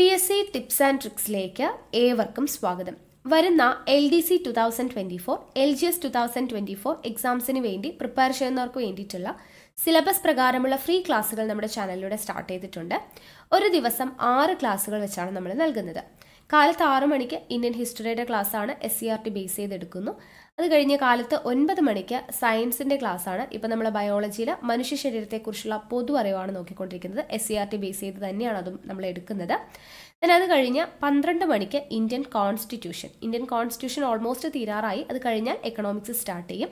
P S C tips and ട്രിക്സിലേക്ക് ഏവർക്കും സ്വാഗതം വരുന്ന L D C two thousand twenty four L G S two thousand twenty four എക്സാംസിന് വേണ്ടി prepare ചെയ്യുന്നവർക്ക് വേണ്ടിയിട്ടുള്ള സിലബസ് പ്രകാരമുള്ള ഫ്രീ ക്ലാസ്സുകൾ നമ്മുടെ ചാനലിലൂടെ സ്റ്റാർട്ട് ചെയ്തിട്ടുണ്ട് ഒരു ദിവസം ആറ് ക്ലാസ്സുകൾ വെച്ചാണ് നമ്മൾ നൽകുന്നത് കാലത്ത് ആറ് മണിക്ക് ഇന്ത്യൻ ഹിസ്റ്ററിയുടെ ക്ലാസ്സാണ് S C R T base ചെയ്തെടുക്കുന്നു അത് കഴിഞ്ഞ കാലത്ത് ഒൻപത് മണിക്ക് സയൻസിന്റെ ക്ലാസ് ആണ് ഇപ്പം നമ്മൾ ബയോളജിയിൽ മനുഷ്യ ശരീരത്തെക്കുറിച്ചുള്ള പൊതു അറിവാണ് നോക്കിക്കൊണ്ടിരിക്കുന്നത് S C R T base ചെയ്ത് തന്നെയാണ് അതും നമ്മൾ എടുക്കുന്നത് ദെൻ അത് കഴിഞ്ഞ് പന്ത്രണ്ട് മണിക്ക് Indian constitution Indian constitution almost തീരാറായി അത് കഴിഞ്ഞാൽ എക്കണോമിക്സ് സ്റ്റാർട്ട് ചെയ്യും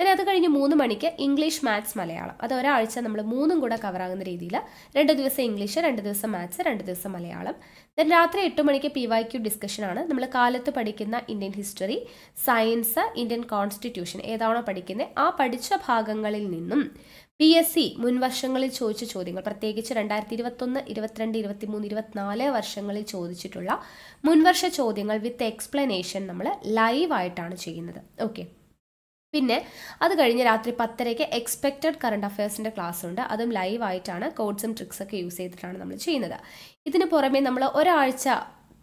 ദെൻ അത് കഴിഞ്ഞ് മൂന്ന് മണിക്ക് ഇംഗ്ലീഷ് മാത്സ് മലയാളം അത് ഒരാഴ്ച നമ്മൾ മൂന്നും കൂടെ കവറാകുന്ന രീതിയിൽ രണ്ട് ദിവസം ഇംഗ്ലീഷ് രണ്ട് ദിവസം മാത്സ് രണ്ട് ദിവസം മലയാളം ദെൻ രാത്രി എട്ട് മണിക്ക് പി വൈ ക്യു ഡിസ്കഷൻ ആണ് നമ്മൾ കാലത്ത് പഠിക്കുന്ന Indian history science Indian constitution ഏതാണോ പഠിക്കുന്നത് ആ പഠിച്ച ഭാഗങ്ങളിൽ നിന്നും പി എസ് സി മുൻവർഷങ്ങളിൽ ചോദിച്ച ചോദ്യങ്ങൾ പ്രത്യേകിച്ച് രണ്ടായിരത്തി ഇരുപത്തൊന്ന് ഇരുപത്തിരണ്ട് ഇരുപത്തിമൂന്ന് ഇരുപത്തിനാല് വർഷങ്ങളിൽ ചോദിച്ചിട്ടുള്ള മുൻവർഷ ചോദ്യങ്ങൾ വിത്ത് എക്സ്പ്ലനേഷൻ നമ്മൾ ലൈവായിട്ടാണ് ചെയ്യുന്നത് ഓക്കെ പിന്നെ അത് കഴിഞ്ഞ് രാത്രി പത്തരയ്ക്ക് എക്സ്പെക്റ്റഡ് കറണ്ട് അഫയേഴ്സിൻ്റെ ക്ലാസ് ഉണ്ട് അതും ലൈവായിട്ടാണ് കോഡ്സും ട്രിക്സൊക്കെ യൂസ് ചെയ്തിട്ടാണ് നമ്മൾ ചെയ്യുന്നത് ഇതിന് പുറമെ നമ്മൾ ഒരാഴ്ച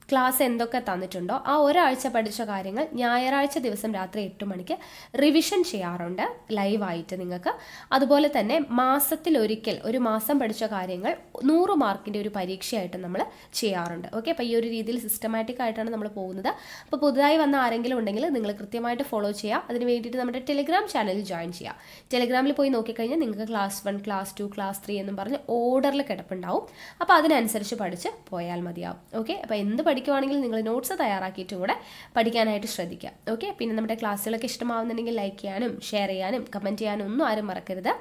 ക്ലാസ് എന്തൊക്കെ തന്നിട്ടുണ്ടോ ആ ഒരാഴ്ച പഠിച്ച കാര്യങ്ങൾ ഞായറാഴ്ച ദിവസം രാത്രി എട്ട് മണിക്ക് റിവിഷൻ ചെയ്യാറുണ്ട് ലൈവായിട്ട് നിങ്ങൾക്ക് അതുപോലെ തന്നെ മാസത്തിൽ ഒരിക്കൽ ഒരു മാസം പഠിച്ച കാര്യങ്ങൾ നൂറ് മാർക്കിൻ്റെ ഒരു പരീക്ഷയായിട്ട് നമ്മൾ ചെയ്യാറുണ്ട് ഓക്കെ അപ്പോൾ ഈ ഒരു രീതിയിൽ സിസ്റ്റമാറ്റിക് ആയിട്ടാണ് നമ്മൾ പോകുന്നത് അപ്പോൾ പുതുതായി വന്ന ആരെങ്കിലും ഉണ്ടെങ്കിൽ നിങ്ങൾ കൃത്യമായിട്ട് ഫോളോ ചെയ്യുക അതിന് വേണ്ടിയിട്ട് നമ്മുടെ ടെലിഗ്രാം ചാനലിൽ ജോയിൻ ചെയ്യുക ടെലിഗ്രാമിൽ പോയി നോക്കിക്കഴിഞ്ഞാൽ നിങ്ങൾക്ക് class one class two class three എന്നും പറഞ്ഞ് ഓർഡറിൽ കിടപ്പുണ്ടാവും അപ്പോൾ അതിനനുസരിച്ച് പഠിച്ച് പോയാൽ മതിയാവും ഓക്കെ അപ്പോൾ എന്ത് പഠിക്കുവാണെങ്കിൽ നിങ്ങൾ നോട്ട്സ് തയ്യാറാക്കിയിട്ടും കൂടെ പഠിക്കാനായിട്ട് ശ്രദ്ധിക്കുക ഓക്കെ പിന്നെ നമ്മുടെ ക്ലാസ്സുകളൊക്കെ ഇഷ്ടമാവുന്നുണ്ടെങ്കിൽ ലൈക്ക് ചെയ്യാനും ഷെയർ ചെയ്യാനും കമൻറ്റ് ചെയ്യാനും ഒന്നും ആരും മറക്കരുത്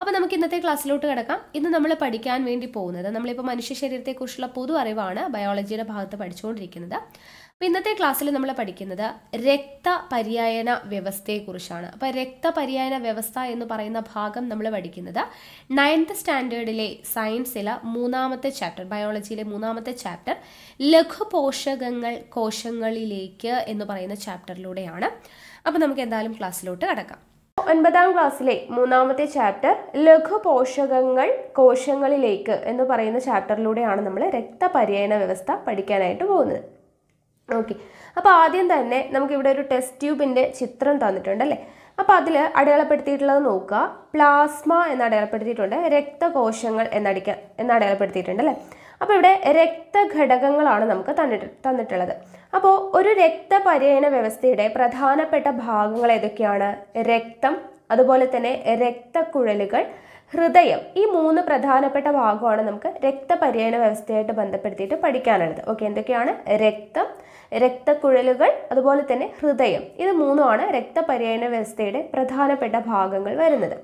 അപ്പോൾ നമുക്ക് ഇന്നത്തെ ക്ലാസ്സിലോട്ട് കിടക്കാം ഇന്ന് നമ്മൾ പഠിക്കാൻ വേണ്ടി പോകുന്നത് നമ്മളിപ്പോൾ മനുഷ്യ ശരീരത്തെക്കുറിച്ചുള്ള പൊതു അറിവാണ് ബയോളജിയുടെ ഭാഗത്ത് പഠിച്ചുകൊണ്ടിരിക്കുന്നത് അപ്പോൾ ഇന്നത്തെ ക്ലാസ്സിൽ നമ്മൾ പഠിക്കുന്നത് രക്തപര്യായന വ്യവസ്ഥയെക്കുറിച്ചാണ് അപ്പോൾ രക്തപര്യായന വ്യവസ്ഥ എന്ന് പറയുന്ന ഭാഗം നമ്മൾ പഠിക്കുന്നത് നയൻത് സ്റ്റാൻഡേർഡിലെ സയൻസിലെ മൂന്നാമത്തെ ചാപ്റ്റർ ബയോളജിയിലെ മൂന്നാമത്തെ ചാപ്റ്റർ ലഘുപോഷകങ്ങൾ കോശങ്ങളിലേക്ക് എന്ന് പറയുന്ന ചാപ്റ്ററിലൂടെയാണ് അപ്പോൾ നമുക്ക് എന്തായാലും ക്ലാസ്സിലോട്ട് കടക്കാം ഒൻപതാം ക്ലാസ്സിലെ മൂന്നാമത്തെ ചാപ്റ്റർ ലഘുപോഷകങ്ങൾ കോശങ്ങളിലേക്ക് എന്ന് പറയുന്ന ചാപ്റ്ററിലൂടെയാണ് നമ്മൾ രക്തപര്യായന വ്യവസ്ഥ പഠിക്കാനായിട്ട് പോകുന്നത് ഓക്കെ അപ്പോൾ ആദ്യം തന്നെ നമുക്കിവിടെ ഒരു ടെസ്റ്റ് ട്യൂബിൻ്റെ ചിത്രം തന്നിട്ടുണ്ട് അല്ലേ അപ്പോൾ അതിൽ അടയാളപ്പെടുത്തിയിട്ടുള്ളത് നോക്കുക പ്ലാസ്മ എന്ന് അടയാളപ്പെടുത്തിയിട്ടുണ്ട് രക്തകോശങ്ങൾ എന്നടിക്ക എന്ന് അടയാളപ്പെടുത്തിയിട്ടുണ്ട് അല്ലേ അപ്പോൾ ഇവിടെ രക്തഘടകങ്ങളാണ് നമുക്ക് തന്നിട്ട് തന്നിട്ടുള്ളത് അപ്പോൾ ഒരു രക്തപര്യന വ്യവസ്ഥയുടെ പ്രധാനപ്പെട്ട ഭാഗങ്ങൾ ഏതൊക്കെയാണ് രക്തം അതുപോലെ തന്നെ രക്തക്കുഴലുകൾ ഹൃദയം ഈ മൂന്ന് പ്രധാനപ്പെട്ട ഭാഗമാണ് നമുക്ക് രക്തപര്യന വ്യവസ്ഥയായിട്ട് ബന്ധപ്പെടുത്തിയിട്ട് പഠിക്കാനുള്ളത് ഓക്കെ എന്തൊക്കെയാണ് രക്തം രക്തക്കുഴലുകൾ അതുപോലെ തന്നെ ഹൃദയം ഇത് മൂന്നുമാണ് രക്തപര്യന വ്യവസ്ഥയുടെ പ്രധാനപ്പെട്ട ഭാഗങ്ങൾ വരുന്നത്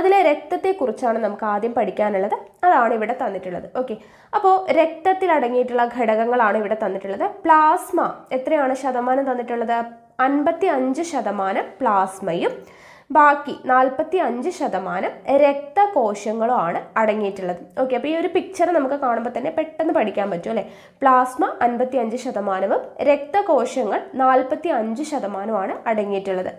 അതിലെ രക്തത്തെക്കുറിച്ചാണ് നമുക്ക് ആദ്യം പഠിക്കാനുള്ളത് അതാണ് ഇവിടെ തന്നിട്ടുള്ളത് ഓക്കെ അപ്പോൾ രക്തത്തിൽ അടങ്ങിയിട്ടുള്ള ഘടകങ്ങളാണ് ഇവിടെ തന്നിട്ടുള്ളത് പ്ലാസ്മ എത്രയാണ് ശതമാനം തന്നിട്ടുള്ളത് അൻപത്തി അഞ്ച് ശതമാനം പ്ലാസ്മയും ബാക്കി നാൽപ്പത്തി അഞ്ച് ശതമാനം രക്തകോശങ്ങളും ആണ് അടങ്ങിയിട്ടുള്ളത് ഓക്കെ അപ്പോൾ ഈ ഒരു പിക്ചർ നമുക്ക് കാണുമ്പോൾ തന്നെ പെട്ടെന്ന് പഠിക്കാൻ പറ്റും അല്ലേ പ്ലാസ്മ അൻപത്തി അഞ്ച് ശതമാനവും രക്തകോശങ്ങൾ നാൽപ്പത്തി അഞ്ച് ശതമാനവുമാണ് അടങ്ങിയിട്ടുള്ളത്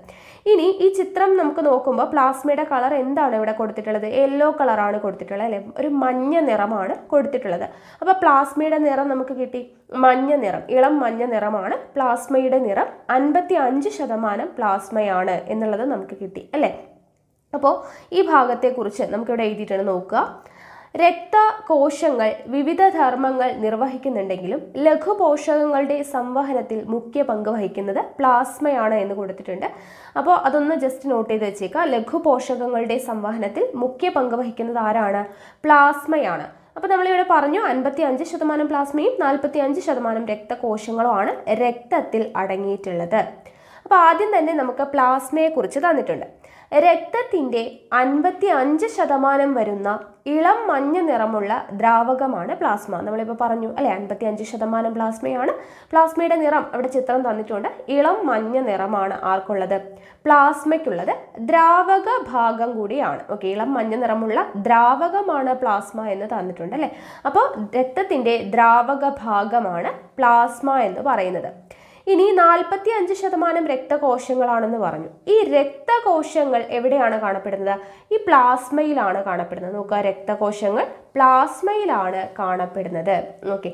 ഇനി ഈ ചിത്രം നമുക്ക് നോക്കുമ്പോൾ പ്ലാസ്മയുടെ കളർ എന്താണ് ഇവിടെ കൊടുത്തിട്ടുള്ളത് യെല്ലോ കളറാണ് കൊടുത്തിട്ടുള്ളത് അല്ലേ ഒരു മഞ്ഞ നിറമാണ് കൊടുത്തിട്ടുള്ളത് അപ്പോൾ പ്ലാസ്മയുടെ നിറം നമുക്ക് കിട്ടി മഞ്ഞ നിറം ഇളം മഞ്ഞ നിറമാണ് പ്ലാസ്മയുടെ നിറം അൻപത്തി അഞ്ച് ശതമാനം പ്ലാസ്മയാണ് എന്നുള്ളത് നമുക്ക് കിട്ടി അല്ലേ അപ്പോൾ ഈ ഭാഗത്തെക്കുറിച്ച് നമുക്കിവിടെ എഴുതിയിട്ടാണ് നോക്കുക രക്തകോശങ്ങൾ വിവിധ ധർമ്മങ്ങൾ നിർവഹിക്കുന്നുണ്ടെങ്കിലും ലഘുപോഷകങ്ങളുടെ സംവഹനത്തിൽ മുഖ്യ പങ്ക് വഹിക്കുന്നത് പ്ലാസ്മയാണ് എന്ന് കൊടുത്തിട്ടുണ്ട് അപ്പോൾ അതൊന്ന് ജസ്റ്റ് നോട്ട് ചെയ്ത് ലഘു ലഘുപോഷകങ്ങളുടെ സംവഹനത്തിൽ മുഖ്യ പങ്ക് വഹിക്കുന്നത് ആരാണ് പ്ലാസ്മയാണ് അപ്പോൾ നമ്മളിവിടെ പറഞ്ഞു അൻപത്തി അഞ്ച് ശതമാനം പ്ലാസ്മയും നാൽപ്പത്തി അഞ്ച് ശതമാനം രക്തകോശങ്ങളുമാണ് രക്തത്തിൽ അടങ്ങിയിട്ടുള്ളത് അപ്പോൾ ആദ്യം തന്നെ നമുക്ക് പ്ലാസ്മയെക്കുറിച്ച് തന്നിട്ടുണ്ട് രക്തത്തിൻ്റെ അൻപത്തി അഞ്ച് ശതമാനം വരുന്ന ഇളം മഞ്ഞ നിറമുള്ള ദ്രാവകമാണ് പ്ലാസ്മ നമ്മളിപ്പോൾ പറഞ്ഞു അല്ലേ അൻപത്തി അഞ്ച് ശതമാനം പ്ലാസ്മയാണ് പ്ലാസ്മയുടെ നിറം അവിടെ ചിത്രം തന്നിട്ടുണ്ട് ഇളം മഞ്ഞ നിറമാണ് ആർക്കുള്ളത് പ്ലാസ്മയ്ക്കുള്ളത് ദ്രാവക ഭാഗം കൂടിയാണ് ഓക്കെ ഇളം മഞ്ഞ നിറമുള്ള ദ്രാവകമാണ് പ്ലാസ്മ എന്ന് തന്നിട്ടുണ്ട് അല്ലേ അപ്പോൾ രക്തത്തിൻ്റെ ദ്രാവക ഭാഗമാണ് പ്ലാസ്മ എന്ന് പറയുന്നത് ഇനി നാൽപ്പത്തി അഞ്ച് ശതമാനം രക്തകോശങ്ങളാണെന്ന് പറഞ്ഞു ഈ രക്തകോശങ്ങൾ എവിടെയാണ് കാണപ്പെടുന്നത് ഈ പ്ലാസ്മയിലാണ് കാണപ്പെടുന്നത് നോക്കുക രക്തകോശങ്ങൾ പ്ലാസ്മയിലാണ് കാണപ്പെടുന്നത് ഓക്കെ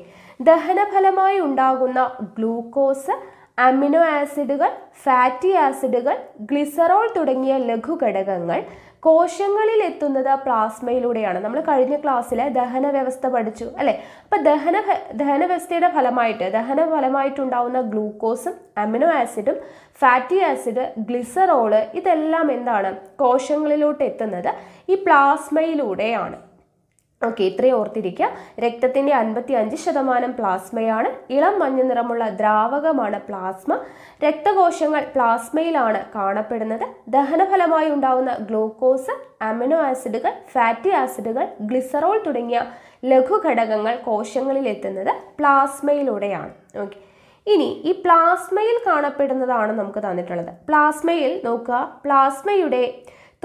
ദഹനഫലമായി ഉണ്ടാകുന്ന ഗ്ലൂക്കോസ് അമിനോ ആസിഡുകൾ ഫാറ്റി ആസിഡുകൾ ഗ്ലിസറോൾ തുടങ്ങിയ ലഘുഘടകങ്ങൾ കോശങ്ങളിൽ എത്തുന്നത് പ്ലാസ്മയിലൂടെയാണ് നമ്മൾ കഴിഞ്ഞ ക്ലാസ്സിൽ ദഹന വ്യവസ്ഥ പഠിച്ചു അല്ലേ അപ്പം ദഹന ദഹന വ്യവസ്ഥയുടെ ഫലമായിട്ട് ദഹന ഫലമായിട്ടുണ്ടാവുന്ന ഗ്ലൂക്കോസും അമിനോ ആസിഡും ഫാറ്റി ആസിഡ് ഗ്ലിസറോള് ഇതെല്ലാം എന്താണ് കോശങ്ങളിലോട്ട് എത്തുന്നത് ഈ പ്ലാസ്മയിലൂടെയാണ് ഓക്കെ ഇത്രയും ഓർത്തിരിക്കുക രക്തത്തിൻ്റെ അൻപത്തി അഞ്ച് ശതമാനം പ്ലാസ്മയാണ് ഇളം മഞ്ഞ നിറമുള്ള ദ്രാവകമാണ് പ്ലാസ്മ രക്തകോശങ്ങൾ പ്ലാസ്മയിലാണ് കാണപ്പെടുന്നത് ദഹനഫലമായി ഉണ്ടാവുന്ന ഗ്ലൂക്കോസ് അമിനോ ആസിഡുകൾ ഫാറ്റി ആസിഡുകൾ ഗ്ലിസറോൾ തുടങ്ങിയ ലഘുഘടകങ്ങൾ കോശങ്ങളിൽ എത്തുന്നത് പ്ലാസ്മയിലൂടെയാണ് ഓക്കെ ഇനി ഈ പ്ലാസ്മയിൽ കാണപ്പെടുന്നതാണ് നമുക്ക് തന്നിട്ടുള്ളത് പ്ലാസ്മയിൽ നോക്കുക പ്ലാസ്മയുടെ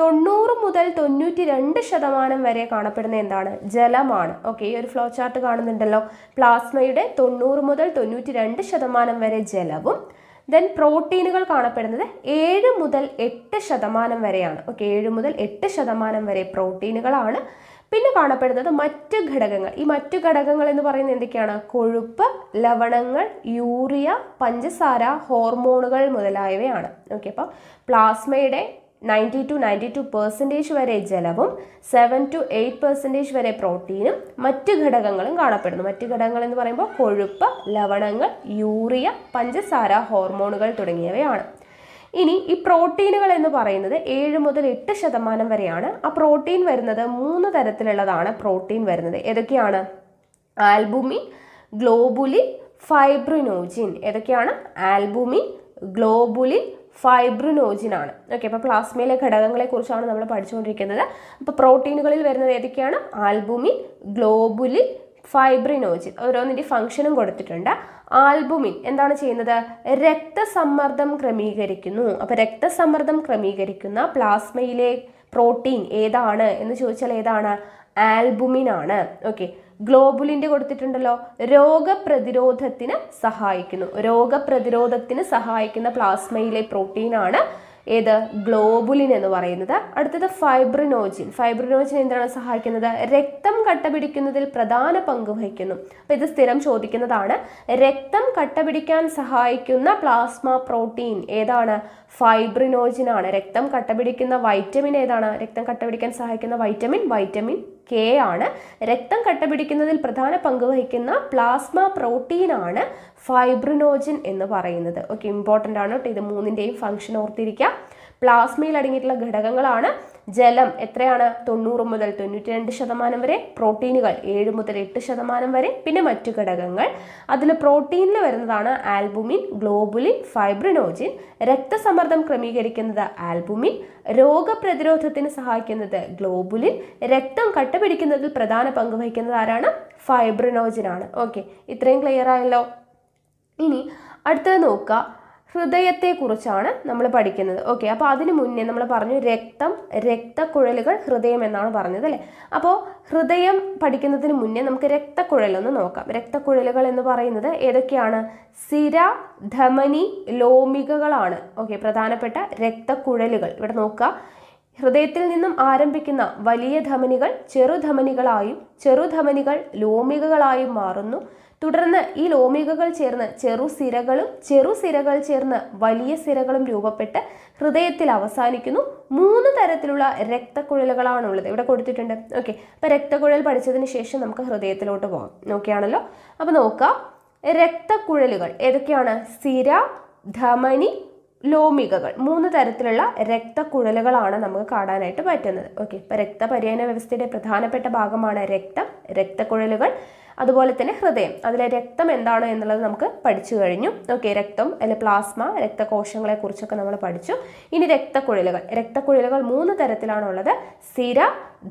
തൊണ്ണൂറ് മുതൽ തൊണ്ണൂറ്റി രണ്ട് ശതമാനം വരെ കാണപ്പെടുന്ന എന്താണ് ജലമാണ് ഓക്കെ ഈ ഒരു ഫ്ലോ ചാർട്ട് കാണുന്നുണ്ടല്ലോ പ്ലാസ്മയുടെ തൊണ്ണൂറ് മുതൽ തൊണ്ണൂറ്റി രണ്ട് ശതമാനം വരെ ജലവും ദെൻ പ്രോട്ടീനുകൾ കാണപ്പെടുന്നത് ഏഴ് മുതൽ എട്ട് ശതമാനം വരെയാണ് ഓക്കെ ഏഴ് മുതൽ എട്ട് ശതമാനം വരെ പ്രോട്ടീനുകളാണ് പിന്നെ കാണപ്പെടുന്നത് മറ്റ് ഘടകങ്ങൾ ഈ മറ്റ് ഘടകങ്ങൾ എന്ന് പറയുന്നത് എന്തൊക്കെയാണ് കൊഴുപ്പ് ലവണങ്ങൾ യൂറിയ പഞ്ചസാര ഹോർമോണുകൾ മുതലായവയാണ് ഓക്കെ അപ്പം പ്ലാസ്മയുടെ ninety two ninety two percentage വരെ ജലവും സെവൻ ടു എയ്റ്റ് പെർസെൻറ്റേജ് വരെ പ്രോട്ടീനും മറ്റ് ഘടകങ്ങളും കാണപ്പെടുന്നു മറ്റ് ഘടകങ്ങൾ എന്ന് പറയുമ്പോൾ കൊഴുപ്പ് ലവണങ്ങൾ യൂറിയ പഞ്ചസാര ഹോർമോണുകൾ തുടങ്ങിയവയാണ് ഇനി ഈ പ്രോട്ടീനുകൾ എന്ന് പറയുന്നത് ഏഴ് മുതൽ എട്ട് ശതമാനം വരെയാണ് ആ പ്രോട്ടീൻ വരുന്നത് മൂന്ന് തരത്തിലുള്ളതാണ് പ്രോട്ടീൻ വരുന്നത് ഏതൊക്കെയാണ് ആൽബുമിൻ ഗ്ലോബുലിൻ ഫൈബ്രിനോജിൻ ഏതൊക്കെയാണ് ആൽബുമിൻ ഗ്ലോബുലിൻ ഫൈബ്രിനോജിനാണ് ഓക്കെ അപ്പോൾ പ്ലാസ്മയിലെ ഘടകങ്ങളെക്കുറിച്ചാണ് നമ്മൾ പഠിച്ചുകൊണ്ടിരിക്കുന്നത് അപ്പോൾ പ്രോട്ടീനുകളിൽ വരുന്നത് ഏതൊക്കെയാണ് ആൽബുമിൻ ഗ്ലോബുലിൻ ഫൈബ്രിനോജിൻ ഓരോന്നിൻ്റെ ഫംഗ്ഷനും കൊടുത്തിട്ടുണ്ട് ആൽബുമിൻ എന്താണ് ചെയ്യുന്നത് രക്തസമ്മർദ്ദം ക്രമീകരിക്കുന്നു അപ്പോൾ രക്തസമ്മർദ്ദം ക്രമീകരിക്കുന്ന പ്ലാസ്മയിലെ പ്രോട്ടീൻ ഏതാണ് എന്ന് ചോദിച്ചാൽ ഏതാണ് ആൽബുമിൻ ആണ് ഓക്കെ ഗ്ലോബുലിൻ്റെ കൊടുത്തിട്ടുണ്ടല്ലോ രോഗപ്രതിരോധത്തിന് സഹായിക്കുന്നു രോഗപ്രതിരോധത്തിന് സഹായിക്കുന്ന പ്ലാസ്മയിലെ പ്രോട്ടീനാണ് ഏത് ഗ്ലോബുലിൻ എന്ന് പറയുന്നത് അടുത്തത് ഫൈബ്രിനോജിൻ ഫൈബ്രിനോജിൻ എന്താണ് സഹായിക്കുന്നത് രക്തം കട്ട പിടിക്കുന്നതിൽ പ്രധാന പങ്ക് വഹിക്കുന്നു അപ്പം ഇത് സ്ഥിരം ചോദിക്കുന്നതാണ് രക്തം കട്ട പിടിക്കാൻ സഹായിക്കുന്ന പ്ലാസ്മ പ്രോട്ടീൻ ഏതാണ് ഫൈബ്രിനോജിൻ ആണ് രക്തം കട്ട പിടിക്കുന്ന വൈറ്റമിൻ ഏതാണ് രക്തം കട്ട പിടിക്കാൻ സഹായിക്കുന്ന വൈറ്റമിൻ വൈറ്റമിൻ കെ ആണ് രക്തം കട്ടപിടിക്കുന്നതിൽ പ്രധാന പങ്ക് വഹിക്കുന്ന പ്ലാസ്മ ആണ് ഫൈബ്രിനോജിൻ എന്ന് പറയുന്നത് ഓക്കെ ഇമ്പോർട്ടൻ്റ് ആണ് കേട്ടോ ഇത് മൂന്നിൻ്റെയും ഫംഗ്ഷൻ ഓർത്തിരിക്കുക പ്ലാസ്മയിൽ അടങ്ങിയിട്ടുള്ള ഘടകങ്ങളാണ് ജലം എത്രയാണ് തൊണ്ണൂറ് മുതൽ തൊണ്ണൂറ്റി രണ്ട് ശതമാനം വരെ പ്രോട്ടീനുകൾ ഏഴ് മുതൽ എട്ട് ശതമാനം വരെ പിന്നെ മറ്റു ഘടകങ്ങൾ അതിൽ പ്രോട്ടീനിൽ വരുന്നതാണ് ആൽബുമിൻ ഗ്ലോബുലിൻ ഫൈബ്രിനോജിൻ രക്തസമ്മർദ്ദം ക്രമീകരിക്കുന്നത് ആൽബുമിൻ രോഗപ്രതിരോധത്തിന് സഹായിക്കുന്നത് ഗ്ലോബുലിൻ രക്തം കട്ടപിടിക്കുന്നതിൽ പ്രധാന പങ്ക് വഹിക്കുന്നത് ആരാണ് ഫൈബ്രിനോജിൻ ആണ് ഓക്കെ ഇത്രയും ക്ലിയർ ആയല്ലോ ഇനി അടുത്തത് നോക്കുക ഹൃദയത്തെക്കുറിച്ചാണ് നമ്മൾ പഠിക്കുന്നത് ഓക്കെ അപ്പോൾ അതിന് മുന്നേ നമ്മൾ പറഞ്ഞു രക്തം രക്തക്കുഴലുകൾ ഹൃദയം എന്നാണ് പറഞ്ഞത് അല്ലേ അപ്പോൾ ഹൃദയം പഠിക്കുന്നതിന് മുന്നേ നമുക്ക് രക്തക്കുഴലൊന്ന് നോക്കാം രക്തക്കുഴലുകൾ എന്ന് പറയുന്നത് ഏതൊക്കെയാണ് സിര ധമനി ലോമികകളാണ് ഓക്കെ പ്രധാനപ്പെട്ട രക്തക്കുഴലുകൾ ഇവിടെ നോക്കുക ഹൃദയത്തിൽ നിന്നും ആരംഭിക്കുന്ന വലിയ ധമനികൾ ചെറുധമനികളായും ചെറുധമനികൾ ലോമികകളായും മാറുന്നു തുടർന്ന് ഈ ലോമികകൾ ചേർന്ന് ചെറു സിരകളും ചെറു സിരകൾ ചേർന്ന് വലിയ സിരകളും രൂപപ്പെട്ട് ഹൃദയത്തിൽ അവസാനിക്കുന്നു മൂന്ന് തരത്തിലുള്ള രക്തക്കുഴലുകളാണുള്ളത് ഇവിടെ കൊടുത്തിട്ടുണ്ട് ഓക്കെ അപ്പൊ രക്തക്കുഴൽ പഠിച്ചതിന് ശേഷം നമുക്ക് ഹൃദയത്തിലോട്ട് പോകാം നോക്കിയാണല്ലോ അപ്പൊ നോക്കാം രക്തക്കുഴലുകൾ ഏതൊക്കെയാണ് സിര ധമനി ലോമികകൾ മൂന്ന് തരത്തിലുള്ള രക്തക്കുഴലുകളാണ് നമുക്ക് കാണാനായിട്ട് പറ്റുന്നത് ഓക്കെ ഇപ്പൊ രക്തപര്യന വ്യവസ്ഥയുടെ പ്രധാനപ്പെട്ട ഭാഗമാണ് രക്തം രക്തക്കുഴലുകൾ അതുപോലെ തന്നെ ഹൃദയം അതിലെ രക്തം എന്താണ് എന്നുള്ളത് നമുക്ക് പഠിച്ചു കഴിഞ്ഞു ഓക്കെ രക്തം അല്ലെങ്കിൽ പ്ലാസ്മ രക്തകോശങ്ങളെ കുറിച്ചൊക്കെ നമ്മൾ പഠിച്ചു ഇനി രക്തക്കുഴലുകൾ രക്തക്കുഴലുകൾ മൂന്ന് തരത്തിലാണുള്ളത് സിര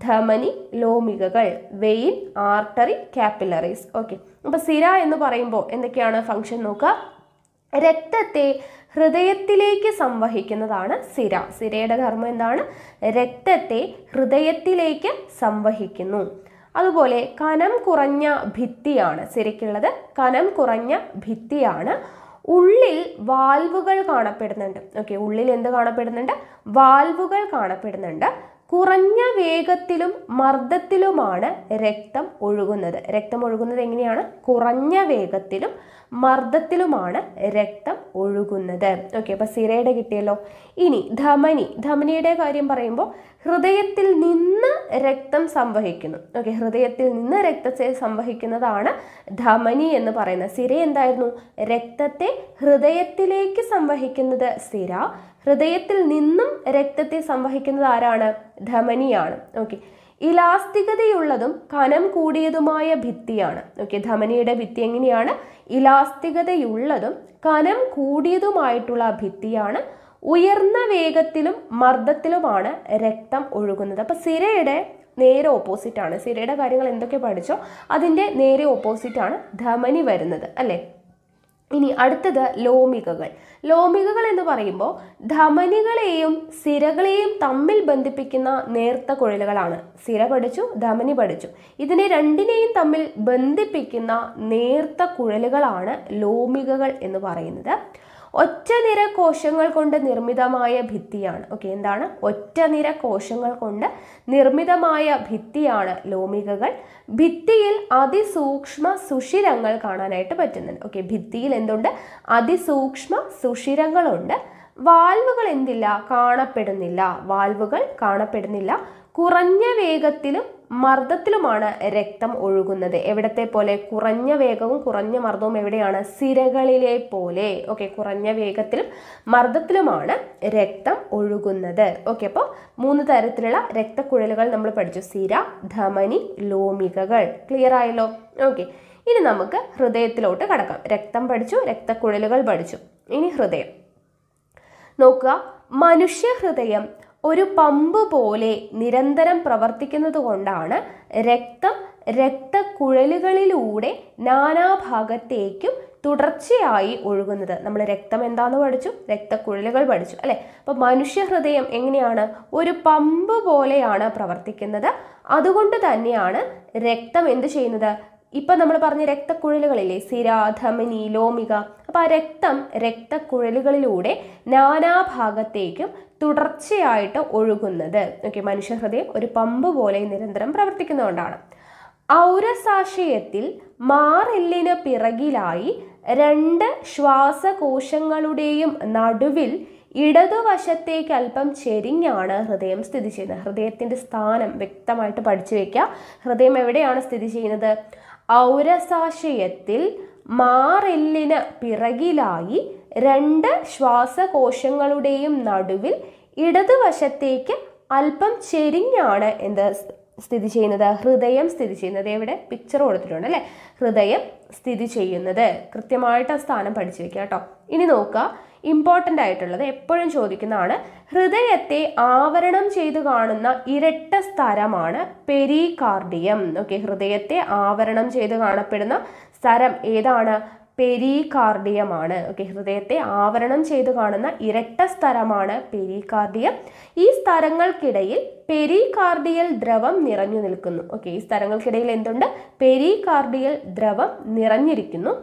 ധമനി ലോമികകൾ വെയിൻ ആർട്ടറി ക്യാപ്പിലറീസ് ഓക്കെ അപ്പോൾ സിര എന്ന് പറയുമ്പോൾ എന്തൊക്കെയാണ് ഫംഗ്ഷൻ നോക്കുക രക്തത്തെ ഹൃദയത്തിലേക്ക് സംവഹിക്കുന്നതാണ് സിര സിരയുടെ ധർമ്മം എന്താണ് രക്തത്തെ ഹൃദയത്തിലേക്ക് സംവഹിക്കുന്നു അതുപോലെ കനം കുറഞ്ഞ ഭിത്തിയാണ് ശരിക്കുള്ളത് കനം കുറഞ്ഞ ഭിത്തിയാണ് ഉള്ളിൽ വാൽവുകൾ കാണപ്പെടുന്നുണ്ട് ഓക്കെ ഉള്ളിൽ എന്ത് കാണപ്പെടുന്നുണ്ട് വാൽവുകൾ കാണപ്പെടുന്നുണ്ട് കുറഞ്ഞ വേഗത്തിലും മർദ്ദത്തിലുമാണ് രക്തം ഒഴുകുന്നത് രക്തം ഒഴുകുന്നത് എങ്ങനെയാണ് കുറഞ്ഞ വേഗത്തിലും മർദ്ദത്തിലുമാണ് രക്തം ഒഴുകുന്നത് ഓക്കെ അപ്പോൾ സിരയുടെ കിട്ടിയല്ലോ ഇനി ധമനി ധമനിയുടെ കാര്യം പറയുമ്പോൾ ഹൃദയത്തിൽ നിന്ന് രക്തം സംവഹിക്കുന്നു ഓക്കെ ഹൃദയത്തിൽ നിന്ന് രക്തത്തെ സംവഹിക്കുന്നതാണ് ധമനി എന്ന് പറയുന്നത് സിര എന്തായിരുന്നു രക്തത്തെ ഹൃദയത്തിലേക്ക് സംവഹിക്കുന്നത് സിര ഹൃദയത്തിൽ നിന്നും രക്തത്തെ സംവഹിക്കുന്നത് ആരാണ് ധമനിയാണ് ഓക്കെ ഇലാസ്തികതയുള്ളതും കനം കൂടിയതുമായ ഭിത്തിയാണ് ഓക്കെ ധമനിയുടെ ഭിത്തി എങ്ങനെയാണ് ഇലാസ്തികതയുള്ളതും കനം കൂടിയതുമായിട്ടുള്ള ഭിത്തിയാണ് ഉയർന്ന വേഗത്തിലും മർദ്ദത്തിലുമാണ് രക്തം ഒഴുകുന്നത് അപ്പോൾ സിരയുടെ നേരെ ഓപ്പോസിറ്റ് ആണ് സിരയുടെ കാര്യങ്ങൾ എന്തൊക്കെ പഠിച്ചോ അതിൻ്റെ നേരെ ഓപ്പോസിറ്റ് ആണ് ധമനി വരുന്നത് അല്ലേ ഇനി അടുത്തത് ലോമികകൾ ലോമികകൾ എന്ന് പറയുമ്പോൾ ധമനികളെയും സിരകളെയും തമ്മിൽ ബന്ധിപ്പിക്കുന്ന നേർത്ത കുഴലുകളാണ് സിര പഠിച്ചു ധമനി പഠിച്ചു ഇതിനെ രണ്ടിനെയും തമ്മിൽ ബന്ധിപ്പിക്കുന്ന നേർത്ത കുഴലുകളാണ് ലോമികകൾ എന്ന് പറയുന്നത് നിര കോശങ്ങൾ കൊണ്ട് നിർമ്മിതമായ ഭിത്തിയാണ് ഓക്കെ എന്താണ് നിര കോശങ്ങൾ കൊണ്ട് നിർമ്മിതമായ ഭിത്തിയാണ് ലോമികകൾ ഭിത്തിയിൽ അതിസൂക്ഷ്മ സുഷിരങ്ങൾ കാണാനായിട്ട് പറ്റുന്നുണ്ട് ഓക്കെ ഭിത്തിയിൽ എന്തുണ്ട് അതിസൂക്ഷ്മ സുഷിരങ്ങളുണ്ട് വാൽവുകൾ എന്തില്ല കാണപ്പെടുന്നില്ല വാൽവുകൾ കാണപ്പെടുന്നില്ല കുറഞ്ഞ വേഗത്തിലും മർദ്ദത്തിലുമാണ് രക്തം ഒഴുകുന്നത് എവിടത്തെ പോലെ കുറഞ്ഞ വേഗവും കുറഞ്ഞ മർദ്ദവും എവിടെയാണ് സിരകളിലെ പോലെ ഓക്കെ കുറഞ്ഞ വേഗത്തിലും മർദ്ദത്തിലുമാണ് രക്തം ഒഴുകുന്നത് ഓക്കെ അപ്പോൾ മൂന്ന് തരത്തിലുള്ള രക്തക്കുഴലുകൾ നമ്മൾ പഠിച്ചു സിര ധമനി ലോമികകൾ ക്ലിയർ ആയല്ലോ ഓക്കെ ഇനി നമുക്ക് ഹൃദയത്തിലോട്ട് കടക്കാം രക്തം പഠിച്ചു രക്തക്കുഴലുകൾ പഠിച്ചു ഇനി ഹൃദയം നോക്കുക മനുഷ്യ ഹൃദയം ഒരു പമ്പ് പോലെ നിരന്തരം പ്രവർത്തിക്കുന്നത് കൊണ്ടാണ് രക്തം രക്തക്കുഴലുകളിലൂടെ നാനാഭാഗത്തേക്കും തുടർച്ചയായി ഒഴുകുന്നത് നമ്മൾ രക്തം എന്താന്ന് പഠിച്ചു രക്തക്കുഴലുകൾ പഠിച്ചു അല്ലേ അപ്പോൾ മനുഷ്യ ഹൃദയം എങ്ങനെയാണ് ഒരു പമ്പ് പോലെയാണ് പ്രവർത്തിക്കുന്നത് അതുകൊണ്ട് തന്നെയാണ് രക്തം എന്ത് ചെയ്യുന്നത് ഇപ്പം നമ്മൾ പറഞ്ഞ രക്തക്കുഴലുകളില്ലേ സിര ധമനി ലോമിക അപ്പോൾ ആ രക്തം രക്തക്കുഴലുകളിലൂടെ നാനാഭാഗത്തേക്കും തുടർച്ചയായിട്ട് ഒഴുകുന്നത് ഓക്കെ ഹൃദയം ഒരു പമ്പ് പോലെ നിരന്തരം പ്രവർത്തിക്കുന്നതുകൊണ്ടാണ് ഔരസാശയത്തിൽ മാറെല്ലിന് പിറകിലായി രണ്ട് ശ്വാസകോശങ്ങളുടെയും നടുവിൽ ഇടതുവശത്തേക്ക് അല്പം ചെരിഞ്ഞാണ് ഹൃദയം സ്ഥിതി ചെയ്യുന്നത് ഹൃദയത്തിൻ്റെ സ്ഥാനം വ്യക്തമായിട്ട് പഠിച്ചു വയ്ക്കുക ഹൃദയം എവിടെയാണ് സ്ഥിതി ചെയ്യുന്നത് ഔരസാശയത്തിൽ മാറെല്ലിന് പിറകിലായി രണ്ട് ശ്വാസകോശങ്ങളുടെയും നടുവിൽ ഇടതുവശത്തേക്ക് അല്പം ചെരിഞ്ഞാണ് എന്ത് സ്ഥിതി ചെയ്യുന്നത് ഹൃദയം സ്ഥിതി ചെയ്യുന്നത് ഇവിടെ പിക്ചർ കൊടുത്തിട്ടുണ്ട് അല്ലേ ഹൃദയം സ്ഥിതി ചെയ്യുന്നത് കൃത്യമായിട്ട് ആ സ്ഥാനം പഠിച്ചു വെക്കാം കേട്ടോ ഇനി നോക്കുക ഇമ്പോർട്ടൻ്റ് ആയിട്ടുള്ളത് എപ്പോഴും ചോദിക്കുന്നതാണ് ഹൃദയത്തെ ആവരണം ചെയ്ത് കാണുന്ന ഇരട്ട സ്ഥലമാണ് പെരികാർഡിയം ഓക്കെ ഹൃദയത്തെ ആവരണം ചെയ്ത് കാണപ്പെടുന്ന സ്ഥലം ഏതാണ് പെരികാർഡിയമാണ് ഓക്കെ ഹൃദയത്തെ ആവരണം ചെയ്ത് കാണുന്ന ഇരട്ട സ്ഥലമാണ് പെരികാർഡിയം ഈ സ്ഥലങ്ങൾക്കിടയിൽ പെരികാർഡിയൽ ദ്രവം നിറഞ്ഞു നിൽക്കുന്നു ഓക്കെ ഈ സ്ഥലങ്ങൾക്കിടയിൽ എന്തുണ്ട് പെരികാർഡിയൽ ദ്രവം നിറഞ്ഞിരിക്കുന്നു